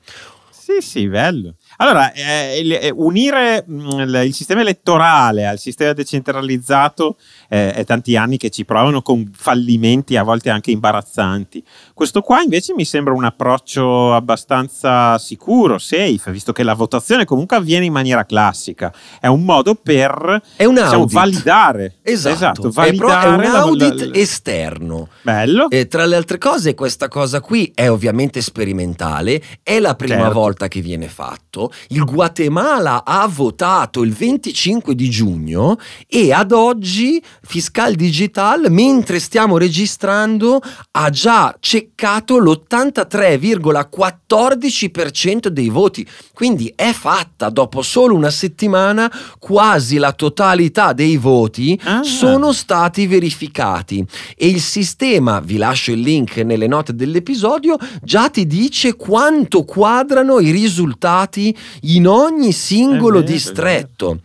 Sì, sì, bello. Allora, eh, eh unire mm, il sistema elettorale al sistema decentralizzato eh, è tanti anni che ci provano con fallimenti a volte anche imbarazzanti. Questo qua invece mi sembra un approccio abbastanza sicuro, safe, visto che la votazione comunque avviene in maniera classica. È un modo per un diciamo, validare. Esatto, esatto validare è, un audit la, la, esterno. Bello. E eh, tra le altre cose questa cosa qui è ovviamente sperimentale, è la prima certo. volta che viene fatto il Guatemala ha votato il 25 di giugno e ad oggi Fiscal Digital, mentre stiamo registrando, ha già ceccato l'83,14% dei voti. Quindi è fatta dopo solo una settimana quasi la totalità dei voti ah. sono stati verificati e il sistema, vi lascio il link nelle note dell'episodio, già ti dice quanto quadrano i risultati in ogni singolo vero, distretto.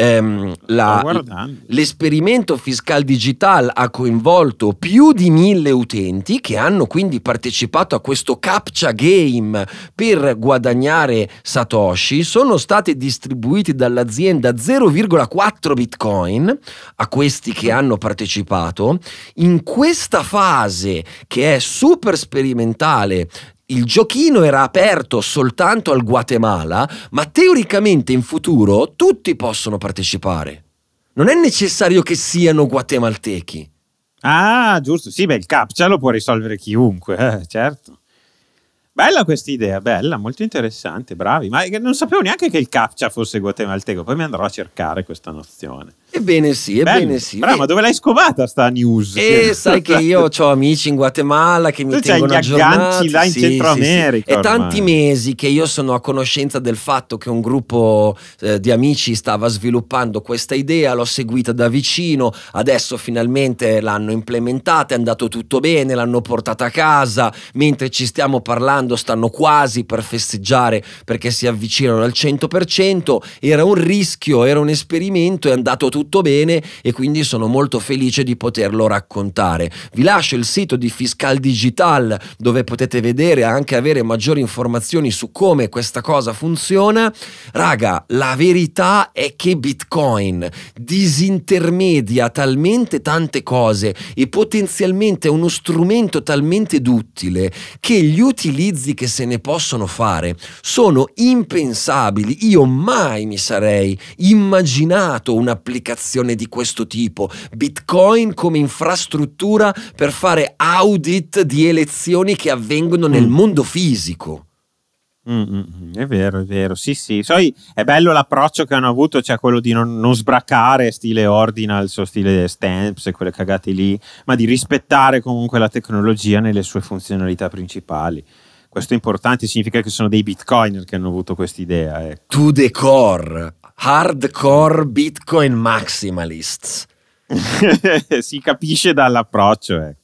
Ehm, la, l'esperimento fiscal digital ha coinvolto più di mille utenti che hanno quindi partecipato a questo captcha game per guadagnare Satoshi. Sono stati distribuiti dall'azienda 0,4 bitcoin a questi che hanno partecipato. In questa fase che è super sperimentale il giochino era aperto soltanto al Guatemala, ma teoricamente in futuro tutti possono partecipare. Non è necessario che siano guatemaltechi. Ah, giusto, sì, beh, il captcha lo può risolvere chiunque, eh, certo. Bella questa idea, bella, molto interessante, bravi. Ma non sapevo neanche che il captcha fosse guatemalteco, poi mi andrò a cercare questa nozione. Ebbene sì, ebbene sì. Brava, ma dove l'hai scovata sta news? E cioè, sai che io ho amici in Guatemala che mi tu tengono c'hai là in sì, Centro America. sì. È tanti mesi che io sono a conoscenza del fatto che un gruppo eh, di amici stava sviluppando questa idea, l'ho seguita da vicino, adesso finalmente l'hanno implementata, è andato tutto bene, l'hanno portata a casa, mentre ci stiamo parlando stanno quasi per festeggiare perché si avvicinano al 100%, era un rischio, era un esperimento, è andato tutto tutto bene e quindi sono molto felice di poterlo raccontare. Vi lascio il sito di Fiscal Digital dove potete vedere e anche avere maggiori informazioni su come questa cosa funziona. Raga, la verità è che Bitcoin disintermedia talmente tante cose e potenzialmente è uno strumento talmente duttile che gli utilizzi che se ne possono fare sono impensabili. Io mai mi sarei immaginato un'applicazione applicazione di questo tipo, Bitcoin come infrastruttura per fare audit di elezioni che avvengono mm. nel mondo fisico. Mm, mm, mm, è vero, è vero, sì, sì. Poi è bello l'approccio che hanno avuto, cioè quello di non, non sbraccare stile ordinal, suo stile stamps e quelle cagate lì, ma di rispettare comunque la tecnologia nelle sue funzionalità principali. Questo è importante, significa che sono dei bitcoiner che hanno avuto quest'idea. Ecco. To the core hardcore Bitcoin maximalists. si capisce dall'approccio. Eh.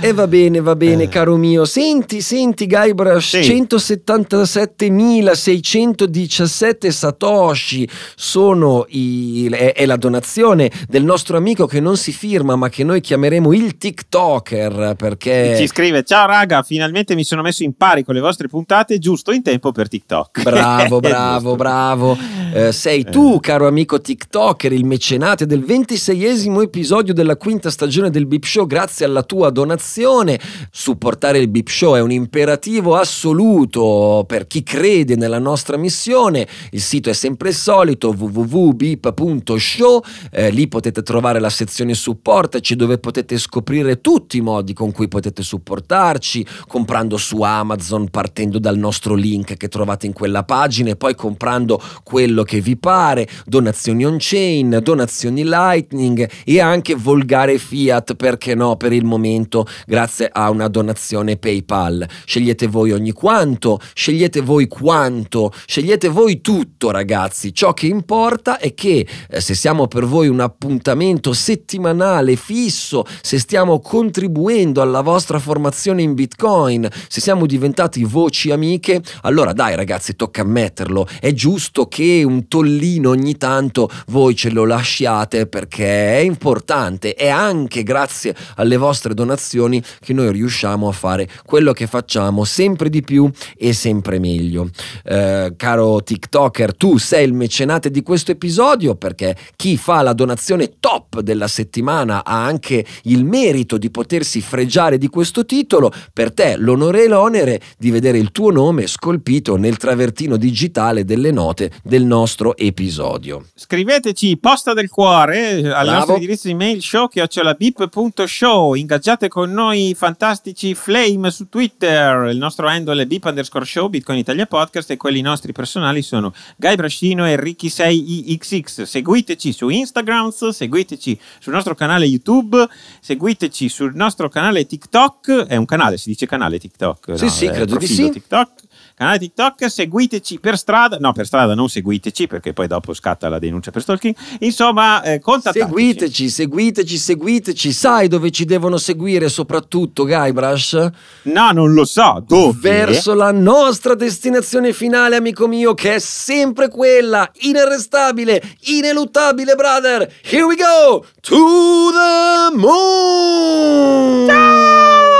E va bene, va bene, eh. caro mio. Senti, senti, Guybrush, sì. 177.617 satoshi sono i, è, è, la donazione del nostro amico che non si firma, ma che noi chiameremo il TikToker perché ci scrive "Ciao raga, finalmente mi sono messo in pari con le vostre puntate giusto in tempo per TikTok". Bravo, bravo, bravo. Eh, sei tu, eh. caro amico TikToker, il mecenate del 26esimo episodio della quinta stagione del Bip Show grazie alla tua donazione programmazione. Supportare il Bip Show è un imperativo assoluto per chi crede nella nostra missione. Il sito è sempre il solito www.bip.show, eh, lì potete trovare la sezione supportaci dove potete scoprire tutti i modi con cui potete supportarci, comprando su Amazon, partendo dal nostro link che trovate in quella pagina e poi comprando quello che vi pare, donazioni on-chain, donazioni lightning e anche volgare fiat, perché no, per il momento grazie a una donazione PayPal. Scegliete voi ogni quanto, scegliete voi quanto, scegliete voi tutto ragazzi. Ciò che importa è che eh, se siamo per voi un appuntamento settimanale fisso, se stiamo contribuendo alla vostra formazione in Bitcoin, se siamo diventati voci amiche, allora dai ragazzi tocca ammetterlo. È giusto che un tollino ogni tanto voi ce lo lasciate perché è importante, e anche grazie alle vostre donazioni situazioni che noi riusciamo a fare quello che facciamo sempre di più e sempre meglio. Eh, caro TikToker, tu sei il mecenate di questo episodio perché chi fa la donazione top della settimana ha anche il merito di potersi fregiare di questo titolo, per te l'onore e l'onere di vedere il tuo nome scolpito nel travertino digitale delle note del nostro episodio. Scriveteci posta del cuore eh, al nostro indirizzo email show chiocciolabip.show ingaggiate con con noi fantastici Flame su Twitter, il nostro handle è underscore show, Bitcoin Italia Podcast e quelli nostri personali sono Guy Brascino e Ricky6IXX. Seguiteci su Instagram, seguiteci sul nostro canale YouTube, seguiteci sul nostro canale TikTok, è un canale, si dice canale TikTok? Sì, no, sì, credo di sì. TikTok canale TikTok, seguiteci per strada, no per strada non seguiteci perché poi dopo scatta la denuncia per stalking, insomma eh, contattateci. Seguiteci, seguiteci, seguiteci, sai dove ci devono seguire soprattutto Guybrush? No, non lo so, dove? Verso la nostra destinazione finale amico mio che è sempre quella, inarrestabile, ineluttabile brother, here we go, to the moon! Ciao!